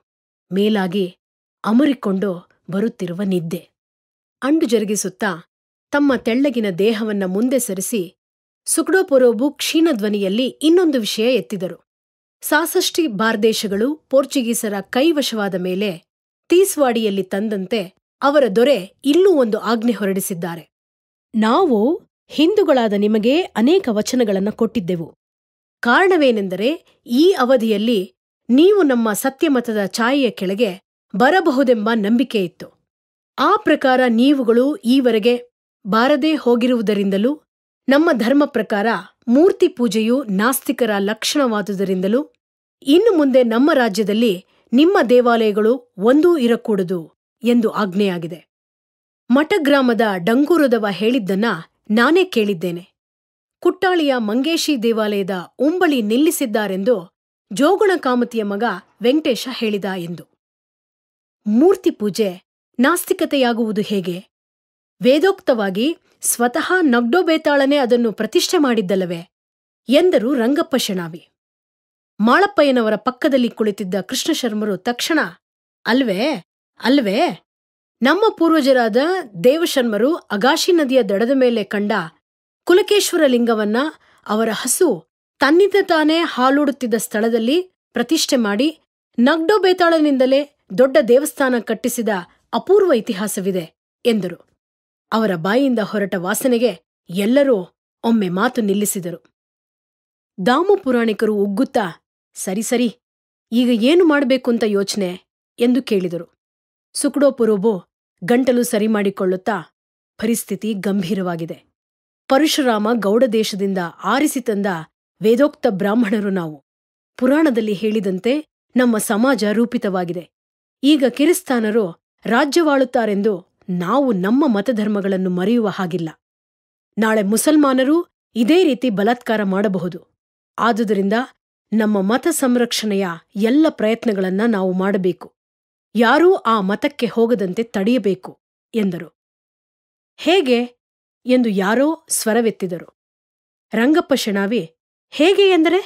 ಮೇಲಾಗಿ ಅಮರಿಕೊಂಡು ಬರುತ್ತಿರುವ ನಿದ್ದೆ ಅಂಡು ಜರುಗಿಸುತ್ತಾ ತಮ್ಮ ತೆಳ್ಳಗಿನ ದೇಹವನ್ನ ಮುಂದೆ ಸರಿಸಿ ಸುಕ್ಡೋಪೊರೋಬು ಕ್ಷೀಣಧ್ವನಿಯಲ್ಲಿ ಇನ್ನೊಂದು ವಿಷಯ ಎತ್ತಿದರು ಸಾಸಷ್ಟಿ ಬಾರ್ದೇಶಗಳು ಪೋರ್ಚುಗೀಸರ ಕೈವಶವಾದ ಮೇಲೆ ತೀಸ್ವಾಡಿಯಲ್ಲಿ ತಂದಂತೆ ಅವರ ದೊರೆ ಇಲ್ಲೂ ಒಂದು ಆಜ್ಞೆ ಹೊರಡಿಸಿದ್ದಾರೆ ನಾವು ಹಿಂದುಗಳಾದ ನಿಮಗೆ ಅನೇಕ ವಚನಗಳನ್ನು ಕೊಟ್ಟಿದ್ದೆವು ಕಾರಣವೇನೆಂದರೆ ಈ ಅವಧಿಯಲ್ಲಿ ನೀವು ನಮ್ಮ ಸತ್ಯಮತದ ಛಾಯೆಯ ಕೆಳಗೆ ಬರಬಹುದೆಂಬ ನಂಬಿಕೆಯಿತ್ತು ಆ ಪ್ರಕಾರ ನೀವುಗಳು ಈವರೆಗೆ ಬಾರದೇ ಹೋಗಿರುವುದರಿಂದಲೂ ನಮ್ಮ ಧರ್ಮ ಪ್ರಕಾರ ಮೂರ್ತಿ ಪೂಜೆಯು ನಾಸ್ತಿಕರ ಲಕ್ಷಣವಾದುದರಿಂದಲೂ ಇನ್ನು ಮುಂದೆ ನಮ್ಮ ರಾಜ್ಯದಲ್ಲಿ ನಿಮ್ಮ ದೇವಾಲಯಗಳು ಒಂದೂ ಇರಕೂಡದು ಎಂದು ಆಜ್ಞೆಯಾಗಿದೆ ಮಠಗ್ರಾಮದ ಡಂಗೂರದವ ಹೇಳಿದ್ದನ್ನ ನಾನೇ ಕೇಳಿದ್ದೇನೆ ಕುಟ್ಟಾಳಿಯ ಮಂಗೇಶಿ ದೇವಾಲಯದ ಉಂಬಳಿ ನಿಲ್ಲಿಸಿದ್ದಾರೆಂದು ಜೋಗುಣ ಕಾಮತಿಯ ಮಗ ವೆಂಕಟೇಶ ಹೇಳಿದ ಎಂದು ಮೂರ್ತಿ ಪೂಜೆ ನಾಸ್ತಿಕತೆಯಾಗುವುದು ಹೇಗೆ ವೇದೋಕ್ತವಾಗಿ ಸ್ವತಃ ನಗ್ಡೋ ಅದನ್ನು ಪ್ರತಿಷ್ಠೆ ಮಾಡಿದ್ದಲ್ಲವೇ ಎಂದರು ರಂಗಪ್ಪ ಶೆಣಾವಿ ಮಾಳಪ್ಪಯ್ಯನವರ ಪಕ್ಕದಲ್ಲಿ ಕುಳಿತಿದ್ದ ಕೃಷ್ಣಶರ್ಮರು ತಕ್ಷಣ ಅಲ್ವೇ ಅಲ್ವೇ ನಮ್ಮ ಪೂರ್ವಜರಾದ ದೇವಶರ್ಮರು ಅಗಾಶಿ ನದಿಯ ದಡದ ಮೇಲೆ ಕಂಡ ಕುಲಕೇಶ್ವರ ಲಿಂಗವನ್ನ ಅವರ ಹಸು ತನ್ನಿಂದ ತಾನೇ ಹಾಲೂಡುತ್ತಿದ್ದ ಸ್ಥಳದಲ್ಲಿ ಪ್ರತಿಷ್ಠೆ ಮಾಡಿ ನಗ್ಡೋಬೇತಾಳನಿಂದಲೇ ಬೇತಾಳನಿಂದಲೇ ದೊಡ್ಡ ದೇವಸ್ಥಾನ ಕಟ್ಟಿಸಿದ ಅಪೂರ್ವ ಇತಿಹಾಸವಿದೆ ಎಂದರು ಅವರ ಬಾಯಿಂದ ಹೊರಟ ವಾಸನೆಗೆ ಎಲ್ಲರೂ ಒಮ್ಮೆ ಮಾತು ನಿಲ್ಲಿಸಿದರು ದಾಮು ಪುರಾಣಿಕರು ಉಗ್ಗುತ್ತಾ ಸರಿ ಸರಿ ಈಗ ಏನು ಮಾಡಬೇಕು ಅಂತ ಯೋಚನೆ ಎಂದು ಕೇಳಿದರು ಸುಕ್ಡೋಪುರೂಬು ಗಂಟಲು ಸರಿ ಮಾಡಿಕೊಳ್ಳುತ್ತಾ ಪರಿಸ್ಥಿತಿ ಗಂಭೀರವಾಗಿದೆ ಪರಶುರಾಮ ಗೌಡ ದೇಶದಿಂದ ಆರಿಸಿ ತಂದ ವೇದೋಕ್ತ ಬ್ರಾಹ್ಮಣರು ನಾವು ಪುರಾಣದಲ್ಲಿ ಹೇಳಿದಂತೆ ನಮ್ಮ ಸಮಾಜ ರೂಪಿತವಾಗಿದೆ ಈಗ ಕಿರಿಸ್ತಾನರು ರಾಜ್ಯವಾಳುತ್ತಾರೆಂದು ನಾವು ನಮ್ಮ ಮತಧರ್ಮಗಳನ್ನು ಮರೆಯುವ ಹಾಗಿಲ್ಲ ನಾಳೆ ಮುಸಲ್ಮಾನರು ಇದೇ ರೀತಿ ಬಲಾತ್ಕಾರ ಮಾಡಬಹುದು ಆದುದರಿಂದ ನಮ್ಮ ಮತ ಸಂರಕ್ಷಣೆಯ ಎಲ್ಲ ಪ್ರಯತ್ನಗಳನ್ನ ನಾವು ಮಾಡಬೇಕು ಯಾರೂ ಆ ಮತಕ್ಕೆ ಹೋಗದಂತೆ ತಡೆಯಬೇಕು ಎಂದರು ಹೇಗೆ ಎಂದು ಯಾರೋ ಸ್ವರವೆತ್ತಿದರು ರಂಗಪ್ಪ ಶೆಣಾವಿ ಹೇಗೆ ಎಂದರೆ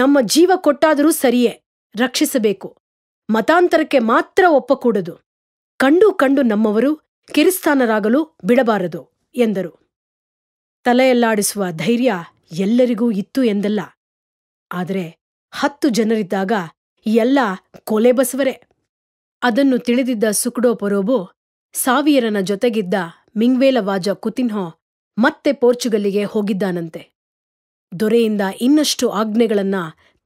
ನಮ್ಮ ಜೀವ ಕೊಟ್ಟಾದರೂ ಸರಿಯೇ ರಕ್ಷಿಸಬೇಕು ಮತಾಂತರಕ್ಕೆ ಮಾತ್ರ ಒಪ್ಪಕೂಡದು ಕಂಡು ಕಂಡು ನಮ್ಮವರು ಕಿರಿಸ್ಥಾನರಾಗಲು ಬಿಡಬಾರದು ಎಂದರು ತಲೆಯಲ್ಲಾಡಿಸುವ ಧೈರ್ಯ ಎಲ್ಲರಿಗೂ ಇತ್ತು ಎಂದಲ್ಲ ಆದರೆ ಹತ್ತು ಜನರಿದ್ದಾಗ ಎಲ್ಲ ಕೋಲೆಬಸವರೇ ಅದನ್ನು ತಿಳಿದಿದ್ದ ಸುಕ್ಡೋ ಪೊರೋಬು ಸಾವಿಯರನ ಜೊತೆಗಿದ್ದ ಮಿಂಗ್ವೇಲವಾಜ ಕುತಿನ್ಹೊ ಮತ್ತೆ ಪೋರ್ಚುಗಲ್ಲಿಗೆ ಹೋಗಿದ್ದಾನಂತೆ ದೊರೆಯಿಂದ ಇನ್ನಷ್ಟು ಆಜ್ಞೆಗಳನ್ನ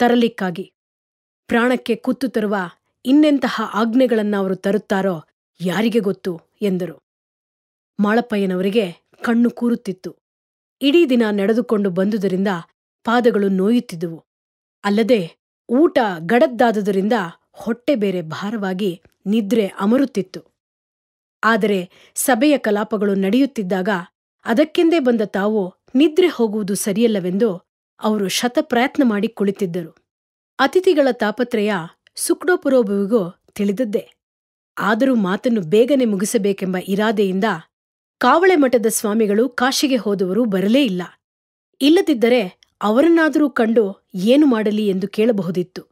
ತರಲಿಕ್ಕಾಗಿ ಪ್ರಾಣಕ್ಕೆ ಕುತ್ತು ತರುವ ಇನ್ನೆಂತಹ ಆಜ್ಞೆಗಳನ್ನ ಅವರು ತರುತ್ತಾರೋ ಯಾರಿಗೆ ಗೊತ್ತು ಎಂದರು ಮಾಳಪ್ಪಯ್ಯನವರಿಗೆ ಕಣ್ಣು ಕೂರುತ್ತಿತ್ತು ಇಡೀ ದಿನ ನಡೆದುಕೊಂಡು ಬಂದುದರಿಂದ ಪಾದಗಳು ನೋಯುತ್ತಿದ್ದುವು ಅಲ್ಲದೆ ಊಟ ಗಡದ್ದಾದುದರಿಂದ ಹೊಟ್ಟೆ ಬೇರೆ ಭಾರವಾಗಿ ನಿದ್ರೆ ಅಮರುತ್ತಿತ್ತು ಆದರೆ ಸಭೆಯ ಕಲಾಪಗಳು ನಡೆಯುತ್ತಿದ್ದಾಗ ಅದಕ್ಕೆಂದೇ ಬಂದ ತಾವು ನಿದ್ರೆ ಹೋಗುವುದು ಸರಿಯಲ್ಲವೆಂದು ಅವರು ಶತಪ್ರಯತ್ನ ಮಾಡಿ ಕುಳಿತಿದ್ದರು ಅತಿಥಿಗಳ ತಾಪತ್ರಯ ಸುಕ್ಡೋಪುರೋಭುವಿಗೂ ತಿಳಿದದ್ದೇ ಆದರೂ ಮಾತನ್ನು ಬೇಗನೆ ಮುಗಿಸಬೇಕೆಂಬ ಇರಾದೆಯಿಂದ ಕಾವಳೆ ಮಠದ ಸ್ವಾಮಿಗಳು ಕಾಶಿಗೆ ಹೋದವರು ಬರಲೇ ಇಲ್ಲ ಇಲ್ಲದಿದ್ದರೆ ಅವರನ್ನಾದರೂ ಕಂಡು ಏನು ಮಾಡಲಿ ಎಂದು ಕೇಳಬಹುದಿತ್ತು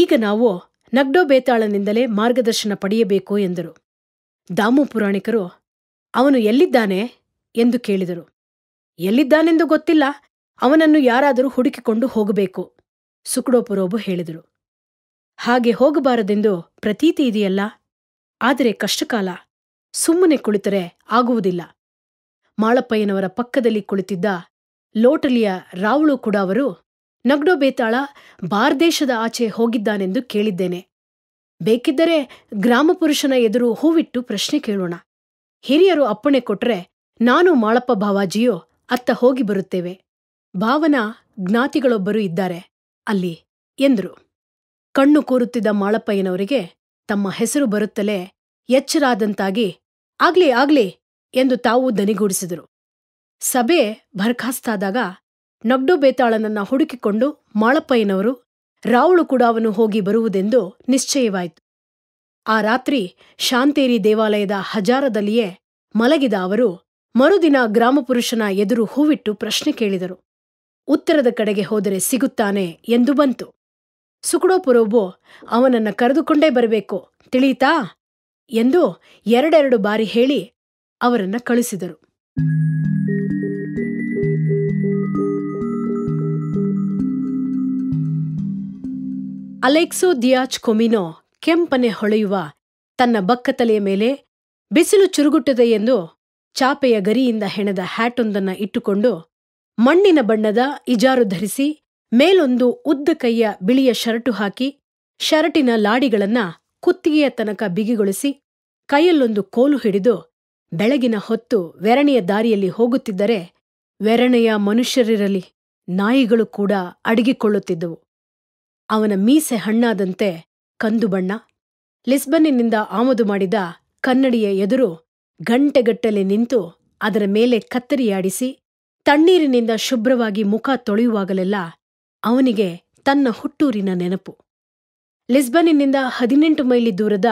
ಈಗ ನಾವು ನಗ್ಡೋ ಬೇತಾಳನಿಂದಲೇ ಮಾರ್ಗದರ್ಶನ ಪಡೆಯಬೇಕು ಎಂದರು ದಾಮು ಪುರಾಣಿಕರು ಅವನು ಎಲ್ಲಿದ್ದಾನೆ ಎಂದು ಕೇಳಿದರು ಎಲ್ಲಿದ್ದಾನೆಂದು ಗೊತ್ತಿಲ್ಲ ಅವನನ್ನು ಯಾರಾದರೂ ಹುಡುಕಿಕೊಂಡು ಹೋಗಬೇಕು ಸುಕುಡೋಪುರೋಬು ಹೇಳಿದರು ಹಾಗೆ ಹೋಗಬಾರದೆಂದು ಪ್ರತೀತಿ ಇದೆಯಲ್ಲ ಆದರೆ ಕಷ್ಟಕಾಲ ಸುಮ್ಮನೆ ಕುಳಿತರೆ ಆಗುವುದಿಲ್ಲ ಮಾಳಪ್ಪಯ್ಯನವರ ಪಕ್ಕದಲ್ಲಿ ಕುಳಿತಿದ್ದ ಲೋಟಲಿಯ ರಾವಳು ಕೂಡ ಅವರು ನಗ್ಡೋ ಬೇತಾಳ ಬಾರ್ದೇಶದ ಆಚೆ ಹೋಗಿದ್ದಾನೆಂದು ಕೇಳಿದ್ದೇನೆ ಬೇಕಿದ್ದರೆ ಗ್ರಾಮ ಪುರುಷನ ಎದುರು ಹೂವಿಟ್ಟು ಪ್ರಶ್ನೆ ಕೇಳೋಣ ಹಿರಿಯರು ಅಪ್ಪಣೆ ಕೊಟ್ರೆ ನಾನು ಮಾಳಪ್ಪ ಭಾವಾಜಿಯೋ ಅತ್ತ ಹೋಗಿ ಬರುತ್ತೇವೆ ಭಾವನ ಜ್ಞಾತಿಗಳೊಬ್ಬರು ಇದ್ದಾರೆ ಅಲ್ಲಿ ಎಂದರು ಕಣ್ಣು ಕೂರುತ್ತಿದ್ದ ಮಾಳಪ್ಪಯ್ಯನವರಿಗೆ ತಮ್ಮ ಹೆಸರು ಬರುತ್ತಲೇ ಎಚ್ಚರಾದಂತಾಗಿ ಆಗ್ಲಿ ಆಗ್ಲಿ ಎಂದು ತಾವು ದನಿಗೂಡಿಸಿದರು ಸಭೆ ಬರ್ಖಾಸ್ತಾದಾಗ ನಗ್ಡು ಬೇತಾಳನನ್ನ ಹುಡುಕಿಕೊಂಡು ಮಾಳಪ್ಪಯ್ಯನವರು ರಾವುಳು ಕೂಡ ಅವನು ಹೋಗಿ ಬರುವುದೆಂದು ನಿಶ್ಚಯವಾಯಿತು ಆ ರಾತ್ರಿ ಶಾಂತೇರಿ ದೇವಾಲಯದ ಹಜಾರದಲ್ಲಿಯೇ ಮಲಗಿದ ಅವರು ಮರುದಿನ ಗ್ರಾಮಪುರುಷನ ಎದುರು ಹೂವಿಟ್ಟು ಪ್ರಶ್ನೆ ಕೇಳಿದರು ಉತ್ತರದ ಕಡೆಗೆ ಹೋದರೆ ಸಿಗುತ್ತಾನೆ ಎಂದು ಬಂತು ಸುಕುಡೋಪುರೋಬು ಅವನನ್ನು ಕರೆದುಕೊಂಡೇ ಬರಬೇಕು ತಿಳೀತಾ ಎಂದು ಎರಡೆರಡು ಬಾರಿ ಹೇಳಿ ಅವರನ್ನು ಕಳಿಸಿದರು ಅಲೆಕ್ಸೋ ದಿಯಾಚ್ ಕೊಮಿನೋ ಕೆಂಪನೆ ಹೊಳೆಯುವ ತನ್ನ ಬಕ್ಕತಲೆಯ ಮೇಲೆ ಬಿಸಿಲು ಚುರುಗುಟ್ಟಿದೆ ಎಂದು ಚಾಪೆಯ ಗರಿಯಿಂದ ಹೆಣೆದ ಹ್ಯಾಟೊಂದನ್ನು ಇಟ್ಟುಕೊಂಡು ಮಣ್ಣಿನ ಬಣ್ಣದ ಇಜಾರು ಧರಿಸಿ ಮೇಲೊಂದು ಉದ್ದ ಕೈಯ ಬಿಳಿಯ ಶರ್ಟು ಹಾಕಿ ಶರ್ಟಿನ ಲಾಡಿಗಳನ್ನ ಕುತ್ತಿಗೆಯ ತನಕ ಬಿಗಿಗೊಳಿಸಿ ಕೈಯಲ್ಲೊಂದು ಕೋಲು ಹಿಡಿದು ಬೆಳಗಿನ ಹೊತ್ತು ವೆರಣೆಯ ದಾರಿಯಲ್ಲಿ ಹೋಗುತ್ತಿದ್ದರೆ ವೆರಣೆಯ ಮನುಷ್ಯರಿರಲಿ ನಾಯಿಗಳು ಕೂಡ ಅಡಗಿಕೊಳ್ಳುತ್ತಿದ್ದವು ಅವನ ಮೀಸೆ ಹಣ್ಣಾದಂತೆ ಕಂದು ಬಣ್ಣ ಲಿಸ್ಬನ್ನಿನಿಂದ ಆಮದು ಮಾಡಿದ ಕನ್ನಡಿಯ ಎದುರು ಗಂಟೆಗಟ್ಟಲೆ ನಿಂತು ಅದರ ಮೇಲೆ ಕತ್ತರಿಯಾಡಿಸಿ ತಣ್ಣೀರಿನಿಂದ ಶುಭ್ರವಾಗಿ ಮುಖ ತೊಳೆಯುವಾಗಲೆಲ್ಲ ಅವನಿಗೆ ತನ್ನ ಹುಟ್ಟೂರಿನ ನೆನಪು ಲಿಸ್ಬನಿನಿಂದ ಹದಿನೆಂಟು ಮೈಲಿ ದೂರದ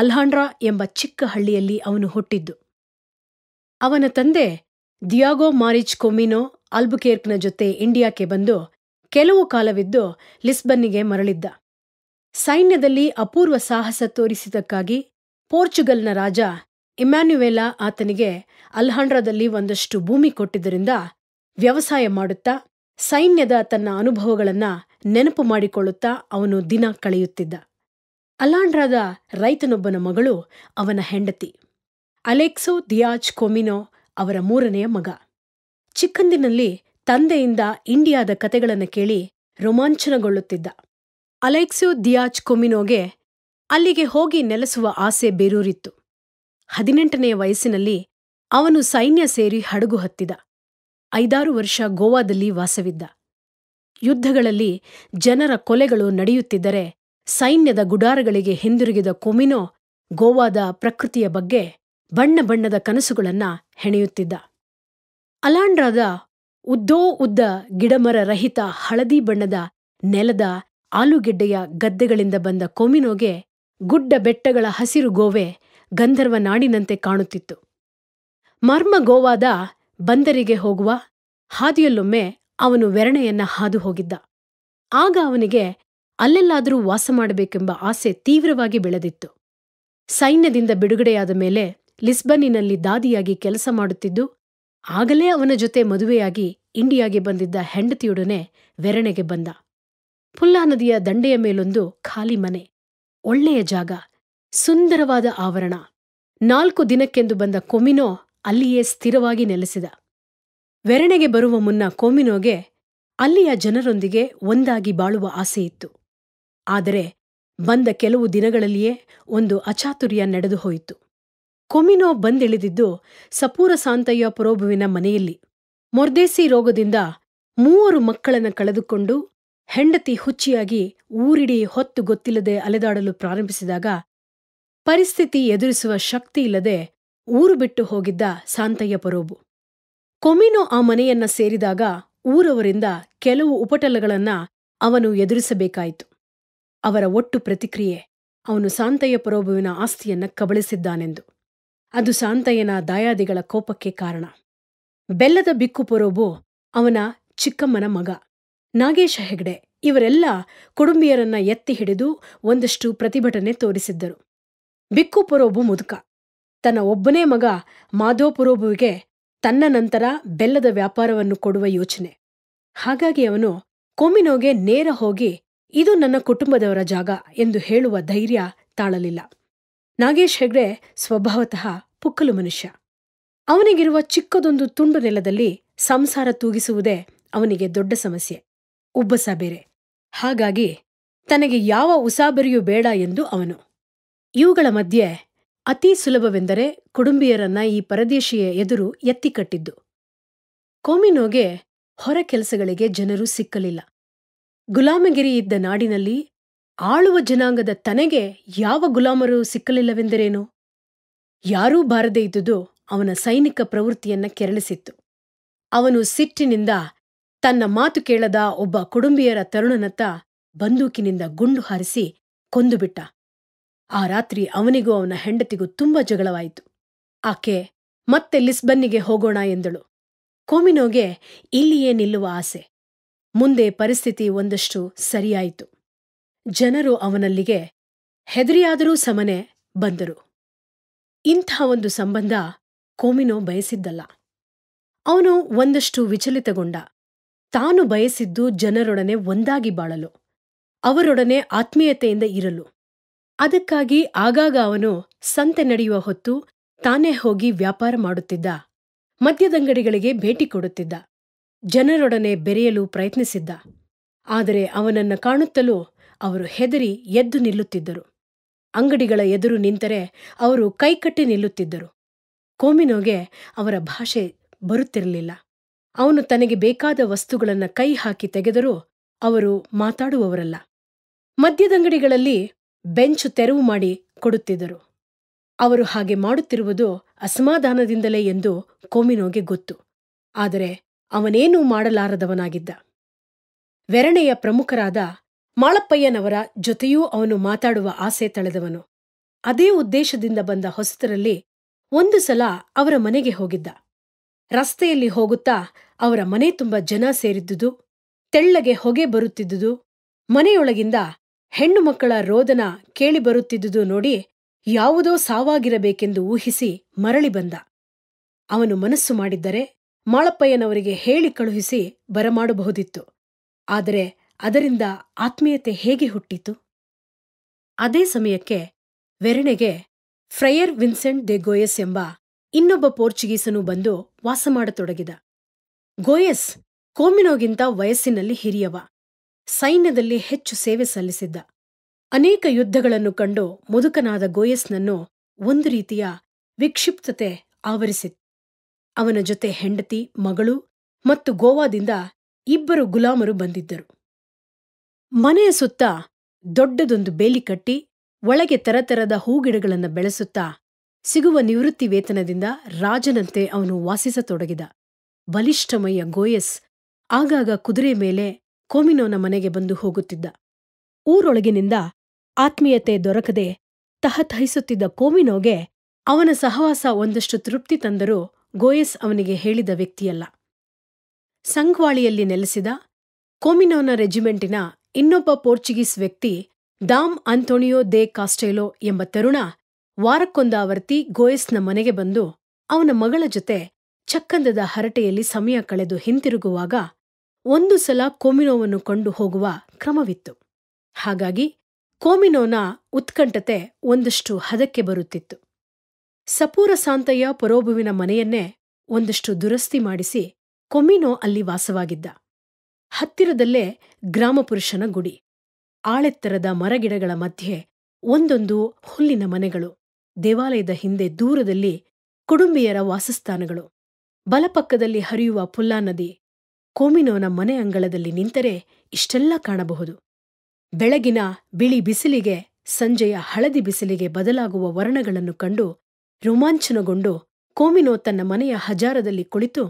ಅಲ್ಹಾಂಡ್ರಾ ಎಂಬ ಚಿಕ್ಕ ಹಳ್ಳಿಯಲ್ಲಿ ಅವನು ಹುಟ್ಟಿದ್ದು ಅವನ ತಂದೆ ದಿಯಾಗೋ ಮಾರಿಚ್ ಕೊಮಿನೊ ಅಲ್ಬುಕೇರ್ಕ್ನ ಜೊತೆ ಇಂಡಿಯಾಕ್ಕೆ ಬಂದು ಕೆಲವು ಕಾಲವಿದ್ದು ಲಿಸ್ಬನ್ನಿಗೆ ಮರಳಿದ್ದ ಸೈನ್ಯದಲ್ಲಿ ಅಪೂರ್ವ ಸಾಹಸ ತೋರಿಸಿದ್ದಕ್ಕಾಗಿ ಪೋರ್ಚುಗಲ್ನ ರಾಜ ಇಮ್ಯಾನ್ಯುವೆಲಾ ಆತನಿಗೆ ಅಲ್ಹಾಂಡ್ರಾದಲ್ಲಿ ಒಂದಷ್ಟು ಭೂಮಿ ಕೊಟ್ಟಿದ್ದರಿಂದ ವ್ಯವಸಾಯ ಮಾಡುತ್ತಾ ಸೈನ್ಯದ ತನ್ನ ಅನುಭವಗಳನ್ನು ನೆನಪು ಮಾಡಿಕೊಳ್ಳುತ್ತಾ ಅವನು ದಿನ ಕಳೆಯುತ್ತಿದ್ದ ಅಲಾಂಡ್ರಾದ ರೈತನೊಬ್ಬನ ಮಗಳು ಅವನ ಹೆಂಡತಿ ಅಲೆಕ್ಸೋ ದಿಯಾಜ್ ಕೊಮಿನೋ ಅವರ ಮೂರನೆಯ ಮಗ ಚಿಕ್ಕಂದಿನಲ್ಲಿ ತಂದೆಯಿಂದ ಇಂಡಿಯಾದ ಕತೆಗಳನ್ನು ಕೇಳಿ ರೋಮಾಂಚನಗೊಳ್ಳುತ್ತಿದ್ದ ಅಲೆಕ್ಸೋ ದಿಯಾಜ್ ಕೊಮಿನೋಗೆ ಅಲ್ಲಿಗೆ ಹೋಗಿ ನೆಲೆಸುವ ಆಸೆ ಬೇರೂರಿತ್ತು ಹದಿನೆಂಟನೆಯ ವಯಸ್ಸಿನಲ್ಲಿ ಅವನು ಸೈನ್ಯ ಸೇರಿ ಹಡಗು ಹತ್ತಿದ ಐದಾರು ವರ್ಷ ಗೋವಾದಲ್ಲಿ ವಾಸವಿದ್ದ ಯುದ್ಧಗಳಲ್ಲಿ ಜನರ ಕೊಲೆಗಳು ನಡೆಯುತ್ತಿದ್ದರೆ ಸೈನ್ಯದ ಗುಡಾರಗಳಿಗೆ ಹಿಂದಿರುಗಿದ ಕೊಮಿನೋ ಗೋವಾದ ಪ್ರಕೃತಿಯ ಬಗ್ಗೆ ಬಣ್ಣ ಬಣ್ಣದ ಕನಸುಗಳನ್ನ ಹೆಣೆಯುತ್ತಿದ್ದ ಅಲಾಂಡ್ರಾದ ಉದ್ದೋ ಉದ್ದ ಗಿಡಮರ ರಹಿತ ಹಳದಿ ಬಣ್ಣದ ನೆಲದ ಆಲೂಗೆಡ್ಡೆಯ ಗದ್ದೆಗಳಿಂದ ಬಂದ ಕೊಮಿನೋಗೆ ಗುಡ್ಡ ಬೆಟ್ಟಗಳ ಹಸಿರು ಗೋವೆ ಗಂಧರ್ವ ನಾಡಿನಂತೆ ಕಾಣುತ್ತಿತ್ತು ಮರ್ಮ ಗೋವಾದ ಬಂದರಿಗೆ ಹೋಗುವ ಹಾದಿಯಲ್ಲೊಮ್ಮೆ ಅವನು ವೆರಣೆಯನ್ನ ಹಾದು ಹೋಗಿದ್ದ ಆಗ ಅವನಿಗೆ ಅಲ್ಲೆಲ್ಲಾದರೂ ವಾಸ ಮಾಡಬೇಕೆಂಬ ಆಸೆ ತೀವ್ರವಾಗಿ ಬೆಳೆದಿತ್ತು ಸೈನ್ಯದಿಂದ ಬಿಡುಗಡೆಯಾದ ಮೇಲೆ ಲಿಸ್ಬನ್ನಿನಲ್ಲಿ ದಾದಿಯಾಗಿ ಕೆಲಸ ಮಾಡುತ್ತಿದ್ದು ಆಗಲೇ ಅವನ ಜೊತೆ ಮದುವೆಯಾಗಿ ಇಂಡಿಯಾಗೆ ಬಂದಿದ್ದ ಹೆಂಡತಿಯೊಡನೆ ವೆರಣೆಗೆ ಬಂದ ಪುಲ್ಲಾ ನದಿಯ ದಂಡೆಯ ಮೇಲೊಂದು ಖಾಲಿ ಮನೆ ಒಳ್ಳೆಯ ಜಾಗ ಸುಂದರವಾದ ಆವರಣ ನಾಲ್ಕು ದಿನಕ್ಕೆಂದು ಬಂದ ಕೊಮಿನೋ ಅಲ್ಲಿಯೇ ಸ್ಥಿರವಾಗಿ ನೆಲೆಸಿದ ವೆರಣೆಗೆ ಬರುವ ಮುನ್ನ ಕೋಮಿನೋಗೆ ಅಲ್ಲಿಯ ಜನರೊಂದಿಗೆ ಒಂದಾಗಿ ಬಾಳುವ ಆಸೆಯಿತ್ತು ಆದರೆ ಬಂದ ಕೆಲವು ದಿನಗಳಲ್ಲಿಯೇ ಒಂದು ಅಚಾತುರ್ಯ ನಡೆದು ಹೋಯಿತು ಕೊಮಿನೋ ಬಂದಿಳಿದಿದ್ದು ಸಪೂರ ಸಾಂತಯ್ಯ ಪುರೋಭುವಿನ ಮನೆಯಲ್ಲಿ ಮೊರ್ದೇಸಿ ರೋಗದಿಂದ ಮೂವರು ಮಕ್ಕಳನ್ನು ಕಳೆದುಕೊಂಡು ಹೆಂಡತಿ ಹುಚ್ಚಿಯಾಗಿ ಊರಿಡೀ ಹೊತ್ತು ಗೊತ್ತಿಲ್ಲದೆ ಅಲೆದಾಡಲು ಪ್ರಾರಂಭಿಸಿದಾಗ ಪರಿಸ್ಥಿತಿ ಎದುರಿಸುವ ಶಕ್ತಿ ಇಲ್ಲದೆ ಊರು ಬಿಟ್ಟು ಹೋಗಿದ್ದ ಸಾಂತಯ್ಯ ಪರೋಬು ಕೊಮಿನೊ ಆ ಮನೆಯನ್ನ ಸೇರಿದಾಗ ಊರವರಿಂದ ಕೆಲವು ಉಪಟಲಗಳನ್ನ ಅವನು ಎದುರಿಸಬೇಕಾಯಿತು ಅವರ ಒಟ್ಟು ಪ್ರತಿಕ್ರಿಯೆ ಅವನು ಸಾಂತಯ್ಯ ಪರೋಬುವಿನ ಆಸ್ತಿಯನ್ನ ಕಬಳಿಸಿದ್ದಾನೆಂದು ಅದು ಸಾಂತಯ್ಯನ ದಾಯಾದಿಗಳ ಕೋಪಕ್ಕೆ ಕಾರಣ ಬೆಲ್ಲದ ಬಿಕ್ಕು ಪರೋಬು ಅವನ ಚಿಕ್ಕಮ್ಮನ ಮಗ ನಾಗೇಶ ಹೆಗ್ಡೆ ಇವರೆಲ್ಲ ಕುಡುಂಬಿಯರನ್ನ ಎತ್ತಿ ಹಿಡಿದು ಒಂದಷ್ಟು ಪ್ರತಿಭಟನೆ ತೋರಿಸಿದ್ದರು ಬಿಕ್ಕು ಪರೋಬು ಮುದುಕ ತನ್ನ ಒಬ್ಬನೇ ಮಗ ಮಾಧವ ತನ್ನ ನಂತರ ಬೆಲ್ಲದ ವ್ಯಾಪಾರವನ್ನು ಕೊಡುವ ಯೋಚನೆ ಹಾಗಾಗಿ ಅವನು ಕೋಮಿನೋಗೆ ನೇರ ಹೋಗಿ ಇದು ನನ್ನ ಕುಟುಂಬದವರ ಜಾಗ ಎಂದು ಹೇಳುವ ಧೈರ್ಯ ತಾಳಲಿಲ್ಲ ನಾಗೇಶ್ ಹೆಗ್ಡೆ ಸ್ವಭಾವತಃ ಪುಕ್ಕಲು ಮನುಷ್ಯ ಅವನಿಗಿರುವ ಚಿಕ್ಕದೊಂದು ತುಂಡು ನೆಲದಲ್ಲಿ ಸಂಸಾರ ತೂಗಿಸುವುದೇ ಅವನಿಗೆ ದೊಡ್ಡ ಸಮಸ್ಯೆ ಉಬ್ಬಸ ಬೇರೆ ಹಾಗಾಗಿ ತನಗೆ ಯಾವ ಉಸಾಬರಿಯೂ ಬೇಡ ಎಂದು ಅವನು ಇವುಗಳ ಮಧ್ಯೆ ಅತಿ ಸುಲಭವೆಂದರೆ ಕುಡುಂಬಿಯರನ್ನ ಈ ಪರದೇಶಿಯ ಎದುರು ಎತ್ತಿಕಟ್ಟಿದ್ದು ಕೋಮಿನೋಗೆ ಹೊರ ಕೆಲಸಗಳಿಗೆ ಜನರು ಸಿಕ್ಕಲಿಲ್ಲ ಗುಲಾಮಗಿರಿ ಇದ್ದ ನಾಡಿನಲ್ಲಿ ಆಳುವ ಜನಾಂಗದ ತನಗೆ ಯಾವ ಗುಲಾಮರು ಸಿಕ್ಕಲಿಲ್ಲವೆಂದರೇನು ಯಾರೂ ಬಾರದೇ ಇದ್ದುದು ಅವನ ಸೈನಿಕ ಪ್ರವೃತ್ತಿಯನ್ನ ಕೆರಳಿಸಿತ್ತು ಅವನು ಸಿಟ್ಟಿನಿಂದ ತನ್ನ ಮಾತು ಕೇಳದ ಒಬ್ಬ ಕುಡುಂಬಿಯರ ತರುಣನತ್ತ ಬಂದೂಕಿನಿಂದ ಗುಂಡು ಹಾರಿಸಿ ಕೊಂದುಬಿಟ್ಟ ಆ ರಾತ್ರಿ ಅವನಿಗೂ ಅವನ ಹೆಂಡತಿಗೂ ತುಂಬ ಜಗಳವಾಯಿತು ಆಕೆ ಮತ್ತೆ ಲಿಸ್ಬನ್ನಿಗೆ ಹೋಗೋಣ ಎಂದಳು ಕೋಮಿನೋಗೆ ಇಲ್ಲಿಯೇ ನಿಲ್ಲುವ ಆಸೆ ಮುಂದೆ ಪರಿಸ್ಥಿತಿ ಒಂದಷ್ಟು ಸರಿಯಾಯಿತು ಜನರು ಅವನಲ್ಲಿಗೆ ಹೆದರಿಯಾದರೂ ಸಮನೆ ಬಂದರು ಇಂಥ ಒಂದು ಸಂಬಂಧ ಕೋಮಿನೋ ಬಯಸಿದ್ದಲ್ಲ ಅವನು ಒಂದಷ್ಟು ವಿಚಲಿತಗೊಂಡ ತಾನು ಬಯಸಿದ್ದು ಜನರೊಡನೆ ಒಂದಾಗಿ ಬಾಳಲು ಅವರೊಡನೆ ಆತ್ಮೀಯತೆಯಿಂದ ಇರಲು ಅದಕ್ಕಾಗಿ ಆಗಾಗ ಅವನು ಸಂತೆ ನಡೆಯುವ ಹೊತ್ತು ತಾನೇ ಹೋಗಿ ವ್ಯಾಪಾರ ಮಾಡುತ್ತಿದ್ದ ಮದ್ಯದಂಗಡಿಗಳಿಗೆ ಭೇಟಿ ಕೊಡುತ್ತಿದ್ದ ಜನರೊಡನೆ ಬೆರೆಯಲು ಪ್ರಯತ್ನಿಸಿದ್ದ ಆದರೆ ಅವನನ್ನು ಕಾಣುತ್ತಲೂ ಅವರು ಹೆದರಿ ಎದ್ದು ನಿಲ್ಲುತ್ತಿದ್ದರು ಅಂಗಡಿಗಳ ಎದುರು ನಿಂತರೆ ಅವರು ಕೈಕಟ್ಟಿ ನಿಲ್ಲುತ್ತಿದ್ದರು ಕೋಮಿನೋಗೆ ಅವರ ಭಾಷೆ ಬರುತ್ತಿರಲಿಲ್ಲ ಅವನು ತನಗೆ ಬೇಕಾದ ವಸ್ತುಗಳನ್ನು ಕೈ ಹಾಕಿ ತೆಗೆದರೂ ಅವರು ಮಾತಾಡುವವರಲ್ಲ ಮದ್ಯದಂಗಡಿಗಳಲ್ಲಿ ಬೆಂಚು ತೆರವು ಮಾಡಿ ಕೊಡುತ್ತಿದ್ದರು ಅವರು ಹಾಗೆ ಮಾಡುತ್ತಿರುವುದು ಅಸಮಾಧಾನದಿಂದಲೇ ಎಂದು ಕೋಮಿನೋಗೆ ಗೊತ್ತು ಆದರೆ ಅವನೇನೂ ಮಾಡಲಾರದವನಾಗಿದ್ದ ವೆರಣೆಯ ಪ್ರಮುಖರಾದ ಮಾಳಪ್ಪಯ್ಯನವರ ಜೊತೆಯೂ ಅವನು ಮಾತಾಡುವ ಆಸೆ ತಳೆದವನು ಅದೇ ಉದ್ದೇಶದಿಂದ ಬಂದ ಹೊಸತರಲ್ಲಿ ಒಂದು ಸಲ ಅವರ ಮನೆಗೆ ಹೋಗಿದ್ದ ರಸ್ತೆಯಲ್ಲಿ ಹೋಗುತ್ತಾ ಅವರ ಮನೆ ತುಂಬ ಜನ ಸೇರಿದ್ದುದು ತೆಳ್ಳಗೆ ಹೊಗೆ ಬರುತ್ತಿದ್ದುದು ಮನೆಯೊಳಗಿಂದ ಹೆಣ್ಣು ಮಕ್ಕಳ ರೋದನ ಕೇಳಿಬರುತ್ತಿದ್ದುದು ನೋಡಿ ಯಾವುದೋ ಸಾವಾಗಿರಬೇಕೆಂದು ಊಹಿಸಿ ಮರಳಿ ಬಂದ ಅವನು ಮನಸ್ಸು ಮಾಡಿದ್ದರೆ ಮಾಳಪ್ಪಯ್ಯನವರಿಗೆ ಹೇಳಿ ಕಳುಹಿಸಿ ಬರಮಾಡಬಹುದಿತ್ತು ಆದರೆ ಅದರಿಂದ ಆತ್ಮೀಯತೆ ಹೇಗೆ ಹುಟ್ಟಿತು ಅದೇ ಸಮಯಕ್ಕೆ ವೆರಣೆಗೆ ಫ್ರೈಯರ್ ವಿನ್ಸೆಂಟ್ ದೆ ಗೋಯಸ್ ಎಂಬ ಇನ್ನೊಬ್ಬ ಪೋರ್ಚುಗೀಸನು ಬಂದು ವಾಸ ಮಾಡತೊಡಗಿದ ಗೋಯಸ್ ಕೋಮಿನೋಗಿಂತ ವಯಸ್ಸಿನಲ್ಲಿ ಹಿರಿಯವ ಸೈನ್ಯದಲ್ಲಿ ಹೆಚ್ಚು ಸೇವೆ ಸಲ್ಲಿಸಿದ್ದ ಅನೇಕ ಯುದ್ಧಗಳನ್ನು ಕಂಡು ಮುದುಕನಾದ ಗೋಯಸ್ನನ್ನು ಒಂದು ರೀತಿಯ ವಿಕ್ಷಿಪ್ತತೆ ಆವರಿಸಿತ್ತು ಅವನ ಜೊತೆ ಹೆಂಡತಿ ಮಗಳು ಮತ್ತು ಗೋವಾದಿಂದ ಇಬ್ಬರು ಗುಲಾಮರು ಬಂದಿದ್ದರು ಮನೆಯ ಸುತ್ತ ದೊಡ್ಡದೊಂದು ಬೇಲಿ ಕಟ್ಟಿ ಒಳಗೆ ತರತರದ ಹೂಗಿಡಗಳನ್ನು ಬೆಳೆಸುತ್ತಾ ಸಿಗುವ ನಿವೃತ್ತಿ ವೇತನದಿಂದ ರಾಜನಂತೆ ಅವನು ವಾಸಿಸತೊಡಗಿದ ಬಲಿಷ್ಠಮಯ್ಯ ಗೋಯಸ್ ಆಗಾಗ ಕುದುರೆ ಮೇಲೆ ಕೋಮಿನೋನ ಮನೆಗೆ ಬಂದು ಹೋಗುತ್ತಿದ್ದ ಊರೊಳಗಿನಿಂದ ಆತ್ಮೀಯತೆ ದೊರಕದೆ ತಹತಹಿಸುತ್ತಿದ್ದ ಕೋಮಿನೋಗೆ ಅವನ ಸಹವಾಸ ಒಂದಷ್ಟು ತೃಪ್ತಿ ತಂದರೂ ಗೋಯಸ್ ಅವನಿಗೆ ಹೇಳಿದ ವ್ಯಕ್ತಿಯಲ್ಲ ಸಂಗ್ವಾಳಿಯಲ್ಲಿ ನೆಲೆಸಿದ ಕೋಮಿನೋನ ರೆಜಿಮೆಂಟಿನ ಇನ್ನೊಬ್ಬ ಪೋರ್ಚುಗೀಸ್ ವ್ಯಕ್ತಿ ದಾಮ್ ಅಂತೋಣಿಯೋ ದೇ ಕಾಸ್ಟೇಲೋ ಎಂಬ ತರುಣ ವಾರಕ್ಕೊಂದಾವರ್ತಿ ಗೋಯಸ್ನ ಮನೆಗೆ ಬಂದು ಅವನ ಮಗಳ ಜೊತೆ ಚಕ್ಕಂದದ ಹರಟೆಯಲ್ಲಿ ಸಮಯ ಕಳೆದು ಹಿಂತಿರುಗುವಾಗ ಒಂದು ಸಲ ಕೋಮಿನೋವನ್ನು ಕಂಡು ಹೋಗುವ ಕ್ರಮವಿತ್ತು ಹಾಗಾಗಿ ಕೋಮಿನೋನ ಉತ್ಕಂಠತೆ ಒಂದಷ್ಟು ಹದಕ್ಕೆ ಬರುತ್ತಿತ್ತು ಸಪೂರ ಸಾಂತಯ್ಯ ಪರೋಭುವಿನ ಮನೆಯನ್ನೇ ಒಂದಷ್ಟು ದುರಸ್ತಿ ಮಾಡಿಸಿ ಕೊಮಿನೋ ಅಲ್ಲಿ ವಾಸವಾಗಿದ್ದ ಹತ್ತಿರದಲ್ಲೇ ಗ್ರಾಮಪುರುಷನ ಗುಡಿ ಆಳೆತ್ತರದ ಮರಗಿಡಗಳ ಮಧ್ಯೆ ಒಂದೊಂದು ಹುಲ್ಲಿನ ಮನೆಗಳು ದೇವಾಲಯದ ಹಿಂದೆ ದೂರದಲ್ಲಿ ಕುಡುಂಬಿಯರ ವಾಸಸ್ಥಾನಗಳು ಬಲಪಕ್ಕದಲ್ಲಿ ಹರಿಯುವ ಪುಲ್ಲಾ ನದಿ ಕೋಮಿನೋನ ಮನೆ ಅಂಗಳದಲ್ಲಿ ನಿಂತರೆ ಇಷ್ಟೆಲ್ಲ ಕಾಣಬಹುದು ಬೆಳಗಿನ ಬಿಳಿ ಬಿಸಿಲಿಗೆ ಸಂಜೆಯ ಹಳದಿ ಬಿಸಿಲಿಗೆ ಬದಲಾಗುವ ವರ್ಣಗಳನ್ನು ಕಂಡು ರೋಮಾಂಚನಗೊಂಡು ಕೋಮಿನೋ ತನ್ನ ಮನೆಯ ಹಜಾರದಲ್ಲಿ ಕುಳಿತು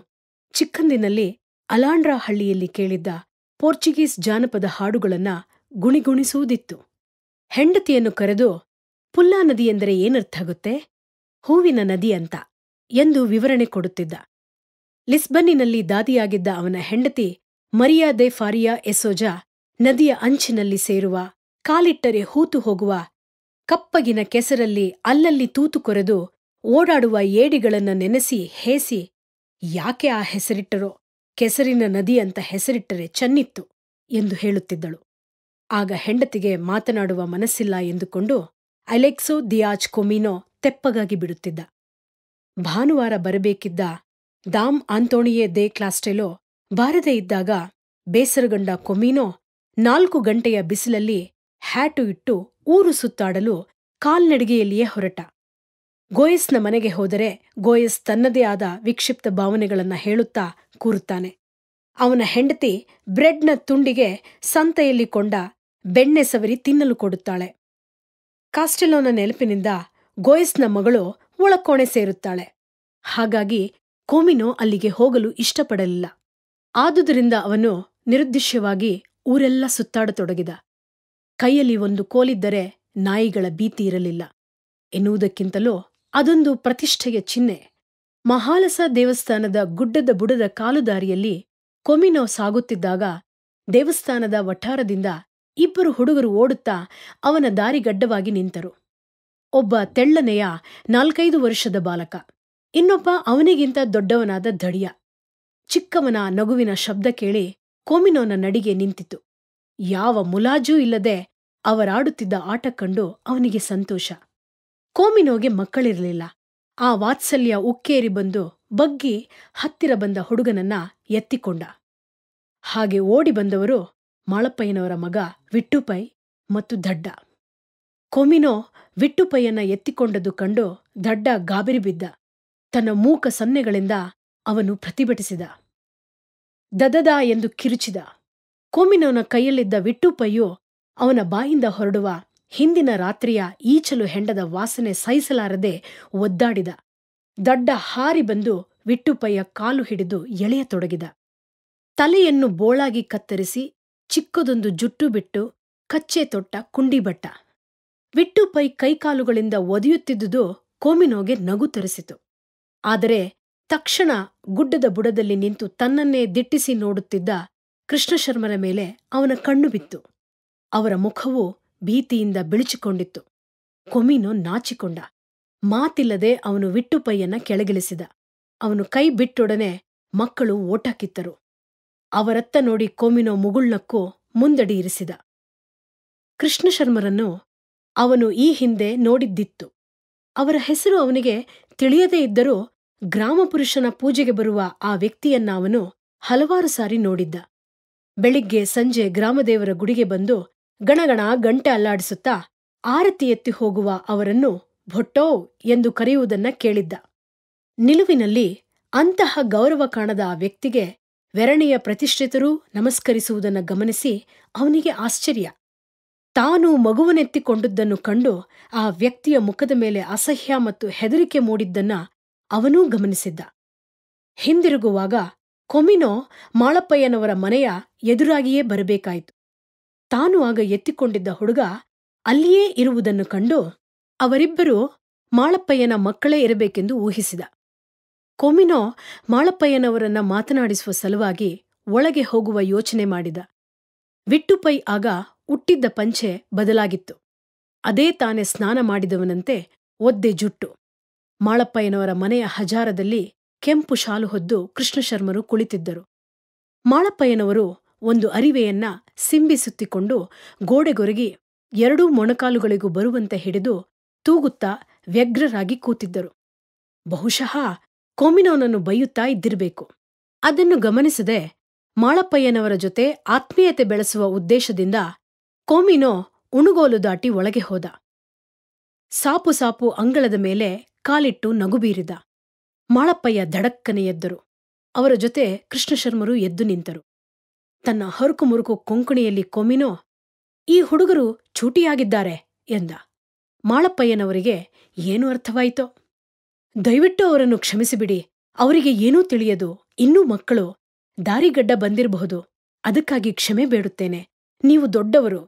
ಚಿಕ್ಕಂದಿನಲ್ಲಿ ಅಲಾಂಡ್ರಾ ಹಳ್ಳಿಯಲ್ಲಿ ಕೇಳಿದ್ದ ಪೋರ್ಚುಗೀಸ್ ಜಾನಪದ ಹಾಡುಗಳನ್ನ ಗುಣಿಗುಣಿಸುವುದಿತ್ತು ಹೆಂಡತಿಯನ್ನು ಕರೆದು ಪುಲ್ಲಾ ನದಿಯೆಂದರೆ ಏನರ್ಥಾಗುತ್ತೆ ಹೂವಿನ ನದಿ ಅಂತ ಎಂದು ವಿವರಣೆ ಕೊಡುತ್ತಿದ್ದ ಲಿಸ್ಬನ್ನಿನಲ್ಲಿ ದಾದಿಯಾಗಿದ್ದ ಅವನ ಹೆಂಡತಿ ಮರಿಯಾ ದೆ ಫಾರಿಯಾ ಎಸೋಜಾ ನದಿಯ ಅಂಚಿನಲ್ಲಿ ಸೇರುವ ಕಾಲಿಟ್ಟರೆ ಹೂತು ಹೋಗುವ ಕಪ್ಪಗಿನ ಕೆಸರಲ್ಲಿ ಅಲ್ಲಲ್ಲಿ ತೂತು ಕೊರೆದು ಓಡಾಡುವ ಏಡಿಗಳನ್ನ ನೆನೆಸಿ ಹೇಸಿ ಯಾಕೆ ಆ ಹೆಸರಿಟ್ಟರೋ ಕೆಸರಿನ ನದಿ ಅಂತ ಹೆಸರಿಟ್ಟರೆ ಚೆನ್ನಿತ್ತು ಎಂದು ಹೇಳುತ್ತಿದ್ದಳು ಆಗ ಹೆಂಡತಿಗೆ ಮಾತನಾಡುವ ಮನಸ್ಸಿಲ್ಲ ಎಂದುಕೊಂಡು ಅಲೆಕ್ಸೋ ದಿಯಾಜ್ ಕೊಮಿನೋ ತೆಪ್ಪಗಾಗಿ ಬಿಡುತ್ತಿದ್ದ ಭಾನುವಾರ ಬರಬೇಕಿದ್ದ ದಾಮ್ ಆಂತೋಣಿಯೇ ದೇ ಕ್ಲಾಸ್ಟೆಲೋ ಬಾರದೇ ಇದ್ದಾಗ ಬೇಸರಗೊಂಡ ಕೊಮಿನೋ ನಾಲ್ಕು ಗಂಟೆಯ ಬಿಸಿಲಲ್ಲಿ ಹ್ಯಾಟು ಇಟ್ಟು ಊರು ಸುತ್ತಾಡಲು ಕಾಲ್ನಡಿಗೆಯಲ್ಲಿಯೇ ಹೊರಟ ಗೋಯಸ್ನ ಮನೆಗೆ ಹೋದರೆ ಗೋಯಸ್ ತನ್ನದೇ ಆದ ವಿಕ್ಷಿಪ್ತ ಭಾವನೆಗಳನ್ನು ಹೇಳುತ್ತಾ ಕೂರುತ್ತಾನೆ ಅವನ ಹೆಂಡತಿ ಬ್ರೆಡ್ನ ತುಂಡಿಗೆ ಸಂತೆಯಲ್ಲಿ ಕೊಂಡ ಬೆಣ್ಣೆ ಸವರಿ ತಿನ್ನಲು ಕೊಡುತ್ತಾಳೆ ಕಾಸ್ಟೆಲೋನ ನೆನಪಿನಿಂದ ಗೋಯಸ್ನ ಮಗಳು ಒಳಕೋಣೆ ಸೇರುತ್ತಾಳೆ ಹಾಗಾಗಿ ಕೋಮಿನೋ ಅಲ್ಲಿಗೆ ಹೋಗಲು ಇಷ್ಟಪಡಲಿಲ್ಲ ಆದುದರಿಂದ ಅವನು ನಿರುದ್ದೇಶ್ಯವಾಗಿ ಊರೆಲ್ಲ ಸುತ್ತಾಡತೊಡಗಿದ ಕೈಯಲ್ಲಿ ಒಂದು ಕೋಲಿದ್ದರೆ ನಾಯಿಗಳ ಭೀತಿ ಇರಲಿಲ್ಲ ಎನ್ನುವುದಕ್ಕಿಂತಲೂ ಅದೊಂದು ಪ್ರತಿಷ್ಠೆಯ ಚಿಹ್ನೆ ಮಹಾಲಸ ದೇವಸ್ಥಾನದ ಗುಡ್ಡದ ಬುಡದ ಕಾಲುದಾರಿಯಲ್ಲಿ ಕೊಮಿನೋ ಸಾಗುತ್ತಿದ್ದಾಗ ದೇವಸ್ಥಾನದ ವಠಾರದಿಂದ ಇಬ್ಬರು ಹುಡುಗರು ಓಡುತ್ತಾ ಅವನ ದಾರಿಗಡ್ಡವಾಗಿ ನಿಂತರು ಒಬ್ಬ ತೆಳ್ಳನೆಯ ನಾಲ್ಕೈದು ವರ್ಷದ ಬಾಲಕ ಇನ್ನೊಬ್ಬ ಅವನಿಗಿಂತ ದೊಡ್ಡವನಾದ ದಡಿಯ ಚಿಕ್ಕವನ ನಗುವಿನ ಶಬ್ದ ಕೇಳಿ ಕೋಮಿನೋನ ನಡಿಗೆ ನಿಂತಿತು ಯಾವ ಮುಲಾಜೂ ಇಲ್ಲದೆ ಅವರಾಡುತ್ತಿದ್ದ ಆಟ ಕಂಡು ಅವನಿಗೆ ಸಂತೋಷ ಕೋಮಿನೋಗೆ ಮಕ್ಕಳಿರಲಿಲ್ಲ ಆ ವಾತ್ಸಲ್ಯ ಉಕ್ಕೇರಿ ಬಂದು ಬಗ್ಗಿ ಹತ್ತಿರ ಬಂದ ಹುಡುಗನನ್ನ ಎತ್ತಿಕೊಂಡ ಹಾಗೆ ಓಡಿ ಬಂದವರು ಮಾಳಪ್ಪಯ್ಯನವರ ಮಗ ವಿಟ್ಟುಪೈ ಮತ್ತು ದಡ್ಡ ಕೋಮಿನೋ ವಿಟ್ಟುಪೈಯನ್ನ ಎತ್ತಿಕೊಂಡದ್ದು ಕಂಡು ದಡ್ಡ ಗಾಬರಿ ಬಿದ್ದ ತನ್ನ ಮೂಕ ಸನ್ನೆಗಳಿಂದ ಅವನು ಪ್ರತಿಭಟಿಸಿದ ದದದ ಎಂದು ಕಿರುಚಿದ ಕೋಮಿನವನ ಕೈಯಲ್ಲಿದ್ದ ವಿಟ್ಟುಪೈಯು ಅವನ ಬಾಯಿಂದ ಹೊರಡುವ ಹಿಂದಿನ ರಾತ್ರಿಯ ಈಚಲು ಹೆಂಡದ ವಾಸನೆ ಸಹಿಸಲಾರದೆ ಒದ್ದಾಡಿದ ದಡ್ಡ ಹಾರಿ ಬಂದು ವಿಟ್ಟುಪೈಯ ಕಾಲು ಹಿಡಿದು ಎಳೆಯತೊಡಗಿದ ತಲೆಯನ್ನು ಬೋಳಾಗಿ ಕತ್ತರಿಸಿ ಚಿಕ್ಕದೊಂದು ಜುಟ್ಟು ಬಿಟ್ಟು ಕಚ್ಚೆ ತೊಟ್ಟ ಕುಂಡಿಬಟ್ಟ ವಿಟ್ಟುಪೈ ಕೈಕಾಲುಗಳಿಂದ ಒದಿಯುತ್ತಿದ್ದುದು ಕೋಮಿನೋಗೆ ನಗು ತರಿಸಿತು ಆದರೆ ತಕ್ಷಣ ಗುಡ್ಡದ ಬುಡದಲ್ಲಿ ನಿಂತು ತನ್ನನ್ನೇ ದಿಟ್ಟಿಸಿ ನೋಡುತ್ತಿದ್ದ ಕೃಷ್ಣಶರ್ಮನ ಮೇಲೆ ಅವನ ಕಣ್ಣು ಬಿತ್ತು ಅವರ ಮುಖವು ಭೀತಿಯಿಂದ ಬಿಳಿಚಿಕೊಂಡಿತ್ತು ಕೊಮಿನು ನಾಚಿಕೊಂಡ ಮಾತಿಲ್ಲದೆ ಅವನು ವಿಟ್ಟುಪೈಯನ್ನ ಕೆಳಗಿಳಿಸಿದ ಅವನು ಕೈ ಬಿಟ್ಟೊಡನೆ ಮಕ್ಕಳು ಓಟ ಕಿತ್ತರು ಅವರತ್ತ ನೋಡಿ ಕೋಮಿನೋ ಮುಗುಳ್ನಕ್ಕೂ ಮುಂದಡಿ ಇರಿಸಿದ ಕೃಷ್ಣಶರ್ಮರನ್ನು ಅವನು ಈ ಹಿಂದೆ ನೋಡಿದ್ದಿತ್ತು ಅವರ ಹೆಸರು ಅವನಿಗೆ ತಿಳಿಯದೇ ಇದ್ದರೂ ಗ್ರಾಮ ಪುರುಷನ ಪೂಜೆಗೆ ಬರುವ ಆ ವ್ಯಕ್ತಿಯನ್ನ ಅವನು ಹಲವಾರು ಸಾರಿ ನೋಡಿದ್ದ ಬೆಳಿಗ್ಗೆ ಸಂಜೆ ಗ್ರಾಮದೇವರ ಗುಡಿಗೆ ಬಂದು ಗಣಗಣ ಗಂಟೆ ಅಲ್ಲಾಡಿಸುತ್ತಾ ಆರತಿ ಎತ್ತಿ ಹೋಗುವ ಅವರನ್ನು ಭೊಟ್ಟೋ ಎಂದು ಕರೆಯುವುದನ್ನ ಕೇಳಿದ್ದ ನಿಲುವಿನಲ್ಲಿ ಅಂತಹ ಗೌರವ ಕಾಣದ ಆ ವ್ಯಕ್ತಿಗೆ ವೆರಣೆಯ ಪ್ರತಿಷ್ಠಿತರೂ ನಮಸ್ಕರಿಸುವುದನ್ನು ಗಮನಿಸಿ ಅವನಿಗೆ ಆಶ್ಚರ್ಯ ತಾನು ಮಗುವನೆತ್ತಿಕೊಂಡುದನ್ನು ಕಂಡು ಆ ವ್ಯಕ್ತಿಯ ಮುಖದ ಮೇಲೆ ಅಸಹ್ಯ ಮತ್ತು ಹೆದರಿಕೆ ಮೂಡಿದ್ದನ್ನ ಅವನೂ ಗಮನಿಸಿದ್ದ ಹಿಂದಿರುಗುವಾಗ ಕೊಮಿನೋ ಮಾಳಪ್ಪಯ್ಯನವರ ಮನೆಯ ಎದುರಾಗಿಯೇ ಬರಬೇಕಾಯಿತು ತಾನು ಆಗ ಎತ್ತಿಕೊಂಡಿದ್ದ ಹುಡುಗ ಅಲ್ಲಿಯೇ ಇರುವುದನ್ನು ಕಂಡು ಅವರಿಬ್ಬರು ಮಾಳಪ್ಪಯ್ಯನ ಮಕ್ಕಳೇ ಇರಬೇಕೆಂದು ಊಹಿಸಿದ ಕೊಮಿನೋ ಮಾಳಪ್ಪಯ್ಯನವರನ್ನ ಮಾತನಾಡಿಸುವ ಸಲುವಾಗಿ ಒಳಗೆ ಹೋಗುವ ಯೋಚನೆ ಮಾಡಿದ ವಿಟ್ಟುಪೈ ಆಗ ಉಟ್ಟಿದ್ದ ಪಂಚೆ ಬದಲಾಗಿತ್ತು ಅದೇ ತಾನೇ ಸ್ನಾನ ಮಾಡಿದವನಂತೆ ಒದ್ದೆ ಜುಟ್ಟು ಮಾಳಪ್ಪಯ್ಯನವರ ಮನೆಯ ಹಜಾರದಲ್ಲಿ ಕೆಂಪು ಶಾಲು ಹೊದ್ದು ಕೃಷ್ಣಶರ್ಮರು ಕುಳಿತಿದ್ದರು ಮಾಳಪ್ಪಯ್ಯನವರು ಒಂದು ಅರಿವೆಯನ್ನ ಸಿಂಬಿಸುತ್ತಿಕೊಂಡು ಗೋಡೆಗೊರಗಿ ಎರಡೂ ಮೊಣಕಾಲುಗಳಿಗೂ ಬರುವಂತೆ ಹಿಡಿದು ತೂಗುತ್ತಾ ವ್ಯಗ್ರರಾಗಿ ಕೂತಿದ್ದರು ಬಹುಶಃ ಕೋಮಿನೋನನ್ನು ಬೈಯುತ್ತಾ ಇದ್ದಿರಬೇಕು ಅದನ್ನು ಗಮನಿಸದೆ ಮಾಳಪ್ಪಯ್ಯನವರ ಜೊತೆ ಆತ್ಮೀಯತೆ ಬೆಳೆಸುವ ಉದ್ದೇಶದಿಂದ ಕೋಮಿನೋ ಉಣುಗೋಲು ದಾಟಿ ಒಳಗೆ ಹೋದ ಸಾಪು ಸಾಪು ಅಂಗಳದ ಮೇಲೆ ಕಾಲಿಟ್ಟು ನಗುಬೀರಿದ ಮಾಳಪ್ಪಯ್ಯ ಧಡಕ್ಕನೆ ಎದ್ದರು ಅವರ ಜೊತೆ ಕೃಷ್ಣಶರ್ಮರು ಎದ್ದು ನಿಂತರು ತನ್ನ ಹರುಕು ಮುರುಕು ಕೊಂಕಣಿಯಲ್ಲಿ ಕೊಮಿನೋ ಈ ಹುಡುಗರು ಚೂಟಿಯಾಗಿದ್ದಾರೆ ಎಂದ ಮಾಳಪ್ಪಯ್ಯನವರಿಗೆ ಏನು ಅರ್ಥವಾಯಿತೋ ದಯವಿಟ್ಟು ಅವರನ್ನು ಕ್ಷಮಿಸಿಬಿಡಿ ಅವರಿಗೆ ಏನೂ ತಿಳಿಯದು ಇನ್ನೂ ಮಕ್ಕಳು ದಾರಿಗಡ್ಡ ಬಂದಿರಬಹುದು ಅದಕ್ಕಾಗಿ ಕ್ಷಮೆ ಬೇಡುತ್ತೇನೆ ನೀವು ದೊಡ್ಡವರು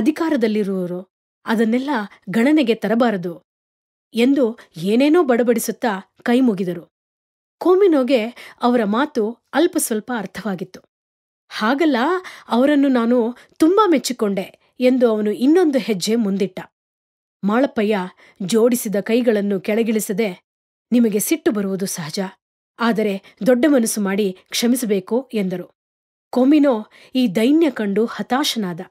ಅಧಿಕಾರದಲ್ಲಿರುವವರು ಅದನ್ನೆಲ್ಲ ಗಣನೆಗೆ ತರಬಾರದು ಎಂದು ಏನೇನೋ ಬಡಬಡಿಸುತ್ತಾ ಕೈ ಮುಗಿದರು ಕೋಮಿನೋಗೆ ಅವರ ಮಾತು ಅಲ್ಪ ಸ್ವಲ್ಪ ಅರ್ಥವಾಗಿತ್ತು ಹಾಗಲ್ಲ ಅವರನ್ನು ನಾನು ತುಂಬಾ ಮೆಚ್ಚಿಕೊಂಡೆ ಎಂದು ಅವನು ಇನ್ನೊಂದು ಹೆಜ್ಜೆ ಮುಂದಿಟ್ಟ ಮಾಳಪ್ಪಯ್ಯ ಜೋಡಿಸಿದ ಕೈಗಳನ್ನು ಕೆಳಗಿಳಿಸದೆ ನಿಮಗೆ ಸಿಟ್ಟು ಬರುವುದು ಸಹಜ ಆದರೆ ದೊಡ್ಡ ಮನಸ್ಸು ಮಾಡಿ ಕ್ಷಮಿಸಬೇಕು ಎಂದರು ಕೋಮಿನೋ ಈ ದೈನ್ಯ ಕಂಡು ಹತಾಶನಾದ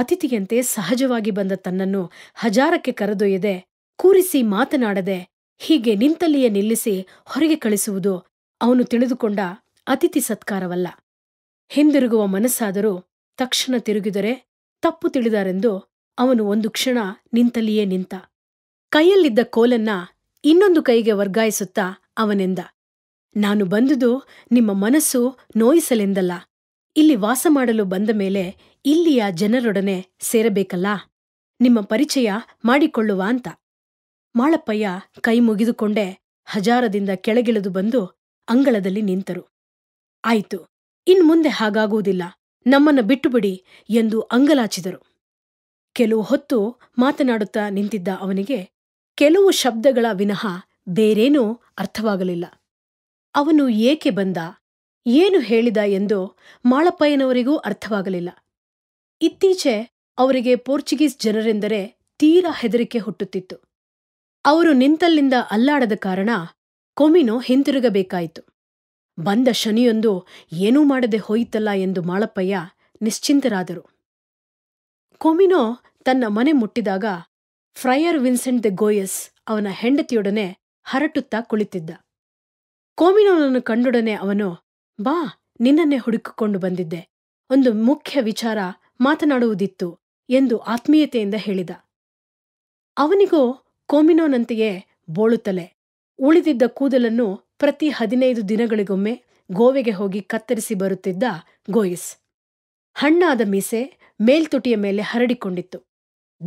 ಅತಿಥಿಯಂತೆ ಸಹಜವಾಗಿ ಬಂದ ತನ್ನನ್ನು ಹಜಾರಕ್ಕೆ ಕರೆದೊಯ್ಯದೆ ಕೂರಿಸಿ ಮಾತನಾಡದೆ ಹೀಗೆ ನಿಂತಲ್ಲಿಯೇ ನಿಲ್ಲಿಸಿ ಹೊರಗೆ ಕಳಿಸುವುದು ಅವನು ತಿಳಿದುಕೊಂಡ ಅತಿಥಿ ಸತ್ಕಾರವಲ್ಲ ಹಿಂದಿರುಗುವ ಮನಸ್ಸಾದರೂ ತಕ್ಷಣ ತಿರುಗಿದರೆ ತಪ್ಪು ತಿಳಿದಾರೆಂದು ಅವನು ಒಂದು ಕ್ಷಣ ನಿಂತಲ್ಲಿಯೇ ನಿಂತ ಕೈಯಲ್ಲಿದ್ದ ಕೋಲನ್ನ ಇನ್ನೊಂದು ಕೈಗೆ ವರ್ಗಾಯಿಸುತ್ತಾ ಅವನೆಂದ ನಾನು ಬಂದುದು ನಿಮ್ಮ ಮನಸ್ಸು ನೋಯಿಸಲೆಂದಲ್ಲ ಇಲ್ಲಿ ವಾಸ ಮಾಡಲು ಬಂದ ಮೇಲೆ ಇಲ್ಲಿಯ ಜನರೊಡನೆ ಸೇರಬೇಕಲ್ಲ ನಿಮ್ಮ ಪರಿಚಯ ಮಾಡಿಕೊಳ್ಳುವ ಅಂತ ಮಾಳಪ್ಪಯ್ಯ ಕೈ ಮುಗಿದುಕೊಂಡೇ ಹಜಾರದಿಂದ ಕೆಳಗಿಳಿದು ಬಂದು ಅಂಗಳದಲ್ಲಿ ನಿಂತರು ಆಯಿತು ಇನ್ಮುಂದೆ ಮುಂದೆ ಹಾಗಾಗುವುದಿಲ್ಲ ನಮ್ಮನ್ನು ಬಿಟ್ಟುಬಿಡಿ ಎಂದು ಅಂಗಲಾಚಿದರು ಕೆಲವು ಹೊತ್ತು ಮಾತನಾಡುತ್ತಾ ನಿಂತಿದ್ದ ಅವನಿಗೆ ಕೆಲವು ಶಬ್ದಗಳ ವಿನಃ ಬೇರೇನೂ ಅರ್ಥವಾಗಲಿಲ್ಲ ಅವನು ಏಕೆ ಬಂದ ಏನು ಹೇಳಿದ ಎಂದು ಮಾಳಪ್ಪಯ್ಯನವರಿಗೂ ಅರ್ಥವಾಗಲಿಲ್ಲ ಇತ್ತೀಚೆ ಅವರಿಗೆ ಪೋರ್ಚುಗೀಸ್ ಜನರೆಂದರೆ ತೀರಾ ಹೆದರಿಕೆ ಹುಟ್ಟುತ್ತಿತ್ತು ಅವರು ನಿಂತಲ್ಲಿಂದ ಅಲ್ಲಾಡದ ಕಾರಣ ಕೊಮಿನೋ ಹಿಂತಿರುಗಬೇಕಾಯಿತು ಬಂದ ಶನಿಯೊಂದು ಏನೂ ಮಾಡದೆ ಹೋಯಿತಲ್ಲ ಎಂದು ಮಾಳಪ್ಪಯ್ಯ ನಿಶ್ಚಿಂತರಾದರು ಕೊಮಿನೋ ತನ್ನ ಮನೆ ಮುಟ್ಟಿದಾಗ ಫ್ರೈಯರ್ ವಿನ್ಸೆಂಟ್ ದೆ ಗೋಯಸ್ ಅವನ ಹೆಂಡತಿಯೊಡನೆ ಹರಟುತ್ತಾ ಕುಳಿತಿದ್ದ ಕೋಮಿನೋನನ್ನು ಕಂಡೊಡನೆ ಅವನು ಬಾ ನಿನ್ನನ್ನೇ ಹುಡುಕಿಕೊಂಡು ಬಂದಿದ್ದೆ ಒಂದು ಮುಖ್ಯ ವಿಚಾರ ಮಾತನಾಡುವುದಿತ್ತು ಎಂದು ಆತ್ಮೀಯತೆಯಿಂದ ಹೇಳಿದ ಅವನಿಗೂ ಕೋಮಿನೋನಂತೆಯೇ ಬೋಳುತ್ತಲೆ ಉಳಿದಿದ್ದ ಕೂದಲನ್ನು ಪ್ರತಿ ಹದಿನೈದು ದಿನಗಳಿಗೊಮ್ಮೆ ಗೋವೆಗೆ ಹೋಗಿ ಕತ್ತರಿಸಿ ಬರುತ್ತಿದ್ದ ಗೋಯಿಸ್ ಹಣ್ಣಾದ ಮೀಸೆ ಮೇಲ್ತುಟಿಯ ಮೇಲೆ ಹರಡಿಕೊಂಡಿತ್ತು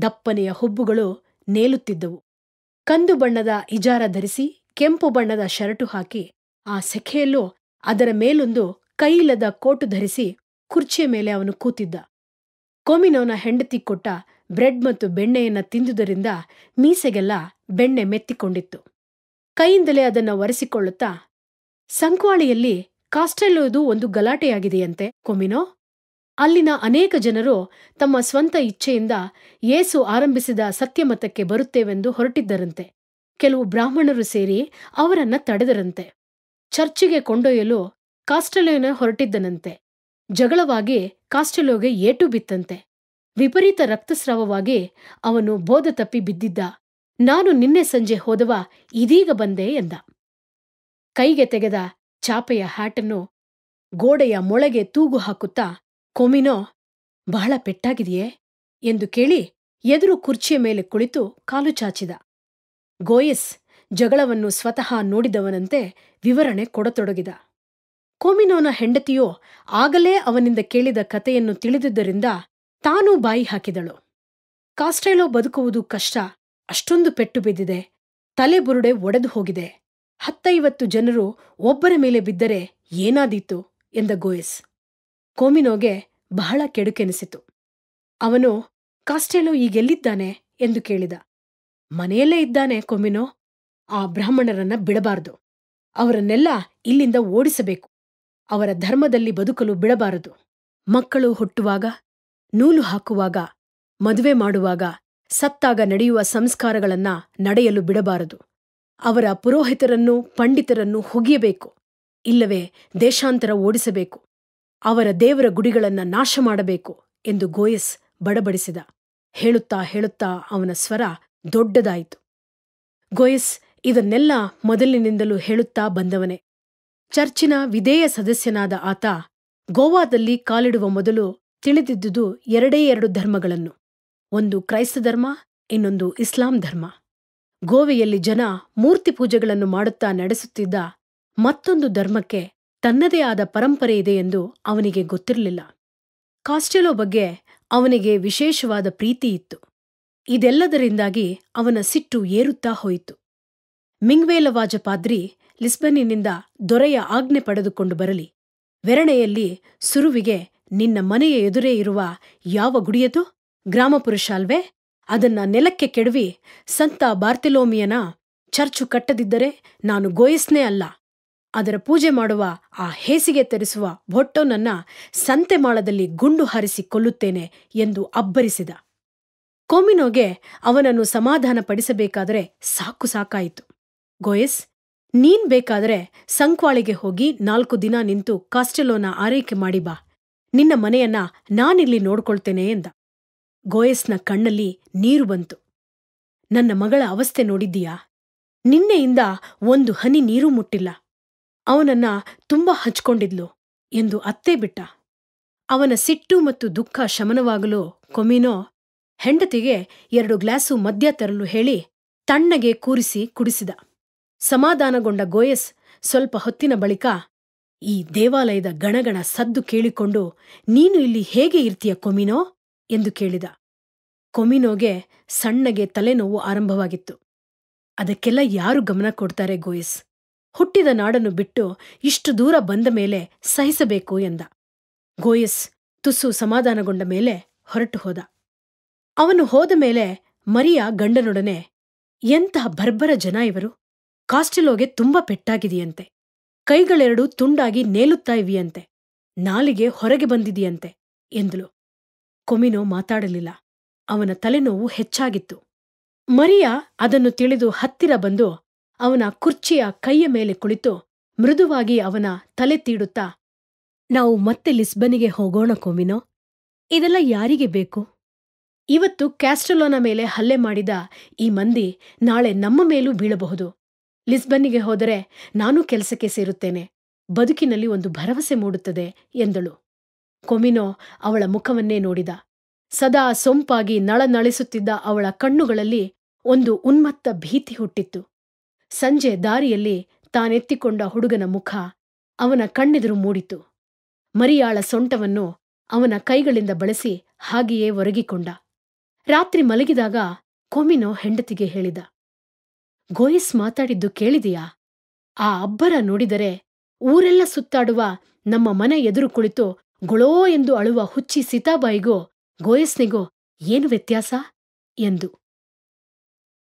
ದಪ್ಪನೆಯ ಹುಬ್ಬುಗಳು ನೇಲುತ್ತಿದ್ದವು ಕಂದು ಬಣ್ಣದ ಇಜಾರ ಧರಿಸಿ ಕೆಂಪು ಬಣ್ಣದ ಶರ್ಟು ಹಾಕಿ ಆ ಸೆಖೆಯಲ್ಲೂ ಅದರ ಮೇಲೊಂದು ಕೈಲದ ಕೋಟು ಧರಿಸಿ ಕುರ್ಚಿಯ ಮೇಲೆ ಅವನು ಕೂತಿದ್ದ ಕೊಮಿನೋನ ಹೆಂಡತಿ ಕೊಟ್ಟ ಬ್ರೆಡ್ ಮತ್ತು ಬೆಣ್ಣೆಯನ್ನ ತಿಂದುದರಿಂದ ಮೀಸೆಗೆಲ್ಲ ಬೆಣ್ಣೆ ಮೆತ್ತಿಕೊಂಡಿತ್ತು ಕೈಯಿಂದಲೇ ಅದನ್ನು ಒರೆಸಿಕೊಳ್ಳುತ್ತಾ ಸಂಕ್ವಾಳಿಯಲ್ಲಿ ಕಾಸ್ಟೆಲ್ಲೋದು ಒಂದು ಗಲಾಟೆಯಾಗಿದೆಯಂತೆ ಕೊಮಿನೋ ಅಲ್ಲಿನ ಅನೇಕ ಜನರು ತಮ್ಮ ಸ್ವಂತ ಇಚ್ಛೆಯಿಂದ ಏಸು ಆರಂಭಿಸಿದ ಸತ್ಯಮತಕ್ಕೆ ಬರುತ್ತೇವೆಂದು ಹೊರಟಿದ್ದರಂತೆ ಕೆಲವು ಬ್ರಾಹ್ಮಣರು ಸೇರಿ ಅವರನ್ನ ತಡೆದರಂತೆ ಚರ್ಚಿಗೆ ಕೊಂಡೊಯ್ಯಲು ಕಾಸ್ಟೆಲ್ಲೋನ ಹೊರಟಿದ್ದನಂತೆ ಜಗಳವಾಗಿ ಕಾಸ್ಟೆಲೋಗೆ ಏಟು ಬಿತ್ತಂತೆ ವಿಪರೀತ ರಕ್ತಸ್ರಾವವಾಗಿ ಅವನು ಬೋಧ ತಪ್ಪಿ ಬಿದ್ದಿದ್ದ ನಾನು ನಿನ್ನೆ ಸಂಜೆ ಹೋದವ ಇದೀಗ ಬಂದೆ ಎಂದ ಕೈಗೆ ತೆಗೆದ ಚಾಪೆಯ ಹ್ಯಾಟನ್ನು ಗೋಡೆಯ ಮೊಳಗೆ ತೂಗು ಹಾಕುತ್ತಾ ಕೊಮಿನೋ ಬಹಳ ಪೆಟ್ಟಾಗಿದೆಯೇ ಎಂದು ಕೇಳಿ ಎದುರು ಕುರ್ಚಿಯ ಮೇಲೆ ಕುಳಿತು ಕಾಲು ಚಾಚಿದ ಗೋಯಸ್ ಜಗಳವನ್ನು ಸ್ವತಃ ನೋಡಿದವನಂತೆ ವಿವರಣೆ ಕೊಡತೊಡಗಿದ ಕೋಮಿನೋನ ಹೆಂಡತಿಯೋ ಆಗಲೇ ಅವನಿಂದ ಕೇಳಿದ ಕಥೆಯನ್ನು ತಿಳಿದುದರಿಂದ ತಾನೂ ಬಾಯಿ ಹಾಕಿದಳು ಕಾಸ್ಟೈಲೋ ಬದುಕುವುದು ಕಷ್ಟ ಅಷ್ಟೊಂದು ಪೆಟ್ಟು ಬಿದ್ದಿದೆ ತಲೆಬುರುಡೆ ಒಡೆದು ಹೋಗಿದೆ ಹತ್ತೈವತ್ತು ಜನರು ಒಬ್ಬರ ಮೇಲೆ ಬಿದ್ದರೆ ಏನಾದೀತು ಎಂದ ಗೋಯಸ್ ಕೋಮಿನೋಗೆ ಬಹಳ ಕೆಡುಕೆನಿಸಿತು ಅವನು ಕಾಸ್ಟೆಲೋ ಈಗೆಲ್ಲಿದ್ದಾನೆ ಎಂದು ಕೇಳಿದ ಮನೆಯಲ್ಲೇ ಇದ್ದಾನೆ ಕೊಮಿನೋ ಆ ಬ್ರಾಹ್ಮಣರನ್ನ ಬಿಡಬಾರ್ದು ಅವರನ್ನೆಲ್ಲ ಇಲ್ಲಿಂದ ಓಡಿಸಬೇಕು ಅವರ ಧರ್ಮದಲ್ಲಿ ಬದುಕಲು ಬಿಡಬಾರದು ಮಕ್ಕಳು ಹುಟ್ಟುವಾಗ ನೂಲು ಹಾಕುವಾಗ ಮದುವೆ ಮಾಡುವಾಗ ಸತ್ತಾಗ ನಡೆಯುವ ಸಂಸ್ಕಾರಗಳನ್ನ ನಡೆಯಲು ಬಿಡಬಾರದು ಅವರ ಪುರೋಹಿತರನ್ನು ಪಂಡಿತರನ್ನು ಹೊಗೆಯಬೇಕು ಇಲ್ಲವೇ ದೇಶಾಂತರ ಓಡಿಸಬೇಕು ಅವರ ದೇವರ ಗುಡಿಗಳನ್ನ ನಾಶ ಮಾಡಬೇಕು ಎಂದು ಗೋಯಸ್ ಬಡಬಡಿಸಿದ ಹೇಳುತ್ತಾ ಹೇಳುತ್ತಾ ಅವನ ಸ್ವರ ದೊಡ್ಡದಾಯಿತು ಗೋಯಸ್ ಇದನ್ನೆಲ್ಲ ಮೊದಲಿನಿಂದಲೂ ಹೇಳುತ್ತಾ ಬಂದವನೇ ಚರ್ಚಿನ ವಿಧೇಯ ಸದಸ್ಯನಾದ ಆತ ಗೋವಾದಲ್ಲಿ ಕಾಲಿಡುವ ಮೊದಲು ತಿಳಿದಿದ್ದುದು ಎರಡೇ ಎರಡು ಧರ್ಮಗಳನ್ನು ಒಂದು ಕ್ರೈಸ್ತ ಧರ್ಮ ಇನ್ನೊಂದು ಇಸ್ಲಾಂ ಧರ್ಮ ಗೋವೆಯಲ್ಲಿ ಜನ ಮೂರ್ತಿ ಪೂಜೆಗಳನ್ನು ಮಾಡುತ್ತಾ ನಡೆಸುತ್ತಿದ್ದ ಮತ್ತೊಂದು ಧರ್ಮಕ್ಕೆ ತನ್ನದೇ ಆದ ಪರಂಪರೆ ಇದೆ ಎಂದು ಅವನಿಗೆ ಗೊತ್ತಿರಲಿಲ್ಲ ಕಾಸ್ಟೆಲೋ ಬಗ್ಗೆ ಅವನಿಗೆ ವಿಶೇಷವಾದ ಪ್ರೀತಿ ಇತ್ತು ಇದೆಲ್ಲದರಿಂದಾಗಿ ಅವನ ಸಿಟ್ಟು ಏರುತ್ತಾ ಹೋಯಿತು ಮಿಂಗ್ವೇಲವಾಜ ಪಾದ್ರಿ ಲಿಸ್ಬನಿನಿಂದ ದೊರೆಯ ಆಜ್ಞೆ ಪಡೆದುಕೊಂಡು ಬರಲಿ ವೆರಣೆಯಲ್ಲಿ ಸುರುವಿಗೆ ನಿನ್ನ ಮನೆಯ ಎದುರೇ ಇರುವ ಯಾವ ಗುಡಿಯದು ಗ್ರಾಮಪುರುಷಾಲ್ವೆ ಅದನ್ನ ನೆಲಕ್ಕೆ ಕೆಡವಿ ಸಂತ ಬಾರ್ತಿಲೋಮಿಯನ ಚರ್ಚು ಕಟ್ಟದಿದ್ದರೆ ನಾನು ಗೋಯಿಸ್ನೇ ಅಲ್ಲ ಅದರ ಪೂಜೆ ಮಾಡುವ ಆ ಹೇಸಿಗೆ ತರಿಸುವ ಭೊಟ್ಟೋನನ್ನ ಸಂತೆ ಮಾಳದಲ್ಲಿ ಗುಂಡು ಹಾರಿಸಿ ಕೊಲ್ಲುತ್ತೇನೆ ಎಂದು ಅಬ್ಬರಿಸಿದ ಕೋಮಿನೋಗೆ ಅವನನ್ನು ಸಮಾಧಾನಪಡಿಸಬೇಕಾದರೆ ಸಾಕು ಸಾಕಾಯಿತು ಗೋಯಸ್ ನೀನ್ ಬೇಕಾದ್ರೆ ಸಂಕ್ವಾಳಿಗೆ ಹೋಗಿ ನಾಲ್ಕು ದಿನ ನಿಂತು ಕಾಸ್ಟೆಲೋನ ಆರೈಕೆ ಮಾಡಿ ಬಾ ನಿನ್ನ ಮನೆಯನ್ನ ನಾನಿಲ್ಲಿ ನೋಡ್ಕೊಳ್ತೇನೆ ಎಂದ ಗೋಯಸ್ನ ಕಣ್ಣಲ್ಲಿ ನೀರು ಬಂತು ನನ್ನ ಮಗಳ ಅವಸ್ಥೆ ನೋಡಿದ್ದೀಯಾ ನಿನ್ನೆಯಿಂದ ಒಂದು ಹನಿ ನೀರು ಮುಟ್ಟಿಲ್ಲ ಅವನನ್ನ ತುಂಬಾ ಹಚ್ಕೊಂಡಿದ್ಲು ಎಂದು ಅತ್ತೆ ಬಿಟ್ಟ ಅವನ ಸಿಟ್ಟು ಮತ್ತು ದುಃಖ ಶಮನವಾಗಲು ಕೊಮಿನೋ ಹೆಂಡತಿಗೆ ಎರಡು ಗ್ಲಾಸು ಮದ್ಯ ತರಲು ಹೇಳಿ ತಣ್ಣಗೆ ಕೂರಿಸಿ ಕುಡಿಸಿದ ಸಮಾಧಾನಗೊಂಡ ಗೋಯಸ್ ಸ್ವಲ್ಪ ಹೊತ್ತಿನ ಬಳಿಕ ಈ ದೇವಾಲಯದ ಗಣಗಣ ಸದ್ದು ಕೇಳಿಕೊಂಡು ನೀನು ಇಲ್ಲಿ ಹೇಗೆ ಇರ್ತೀಯ ಕೊಮಿನೋ ಎಂದು ಕೇಳಿದ ಕೊಮಿನೋಗೆ ಸಣ್ಣಗೆ ತಲೆನೋವು ಆರಂಭವಾಗಿತ್ತು ಅದಕ್ಕೆಲ್ಲ ಯಾರು ಗಮನ ಕೊಡ್ತಾರೆ ಗೋಯಸ್ ಹುಟ್ಟಿದ ನಾಡನ್ನು ಬಿಟ್ಟು ಇಷ್ಟು ದೂರ ಬಂದ ಮೇಲೆ ಸಹಿಸಬೇಕು ಎಂದ ಗೋಯಸ್ ತುಸು ಸಮಾಧಾನಗೊಂಡ ಮೇಲೆ ಹೊರಟು ಹೋದ ಅವನು ಹೋದ ಮೇಲೆ ಮರಿಯ ಗಂಡನೊಡನೆ ಎಂತಹ ಬರ್ಬರ ಜನ ಇವರು ಕಾಸ್ಟಿಲೋಗೆ ತುಂಬಾ ಪೆಟ್ಟಾಗಿದೆಯಂತೆ ಕೈಗಳೆರಡು ತುಂಡಾಗಿ ನೇಲುತ್ತಾ ಇವಿಯಂತೆ ನಾಲಿಗೆ ಹೊರಗೆ ಬಂದಿದೆಯಂತೆ ಎಂದಳು ಕೊಮಿನೋ ಮಾತಾಡಲಿಲ್ಲ ಅವನ ತಲೆನೋವು ಹೆಚ್ಚಾಗಿತ್ತು ಮರಿಯಾ ಅದನ್ನು ತಿಳಿದು ಹತ್ತಿರ ಬಂದು ಅವನ ಕುರ್ಚಿಯ ಕೈಯ ಮೇಲೆ ಕುಳಿತು ಮೃದುವಾಗಿ ಅವನ ತಲೆ ತೀಡುತ್ತಾ ನಾವು ಮತ್ತೆ ಲಿಸ್ಬನಿಗೆ ಹೋಗೋಣ ಕೊಮಿನೋ ಇದೆಲ್ಲ ಯಾರಿಗೆ ಬೇಕು ಇವತ್ತು ಕ್ಯಾಸ್ಟಲೋನ ಮೇಲೆ ಹಲ್ಲೆ ಮಾಡಿದ ಈ ಮಂದಿ ನಾಳೆ ನಮ್ಮ ಮೇಲೂ ಬೀಳಬಹುದು ಲಿಸ್ಬನ್ನಿಗೆ ಹೋದರೆ ನಾನೂ ಕೆಲಸಕ್ಕೆ ಸೇರುತ್ತೇನೆ ಬದುಕಿನಲ್ಲಿ ಒಂದು ಭರವಸೆ ಮೂಡುತ್ತದೆ ಎಂದಳು ಕೊಮಿನೋ ಅವಳ ಮುಖವನ್ನೇ ನೋಡಿದ ಸದಾ ಸೊಂಪಾಗಿ ನಳನಳಿಸುತ್ತಿದ್ದ ಅವಳ ಕಣ್ಣುಗಳಲ್ಲಿ ಒಂದು ಉನ್ಮತ್ತ ಭೀತಿ ಹುಟ್ಟಿತ್ತು ಸಂಜೆ ದಾರಿಯಲ್ಲಿ ತಾನೆತ್ತಿಕೊಂಡ ಹುಡುಗನ ಮುಖ ಅವನ ಕಣ್ಣೆದುರು ಮೂಡಿತು ಮರಿಯಾಳ ಸೊಂಟವನ್ನು ಅವನ ಕೈಗಳಿಂದ ಬಳಸಿ ಹಾಗೆಯೇ ಒರಗಿಕೊಂಡ ರಾತ್ರಿ ಮಲಗಿದಾಗ ಕೊಮಿನೋ ಹೆಂಡತಿಗೆ ಹೇಳಿದ ಗೋಯಿಸ್ ಮಾತಾಡಿದ್ದು ಕೇಳಿದೆಯಾ ಆ ಅಬ್ಬರ ನೋಡಿದರೆ ಊರೆಲ್ಲ ಸುತ್ತಾಡುವ ನಮ್ಮ ಮನೆ ಎದುರು ಕುಳಿತು ಗೊಳೋ ಎಂದು ಅಳುವ ಹುಚ್ಚಿ ಸೀತಾಬಾಯಿಗೋ ಗೋಯಸ್ನಿಗೂ ಏನು ವ್ಯತ್ಯಾಸ ಎಂದು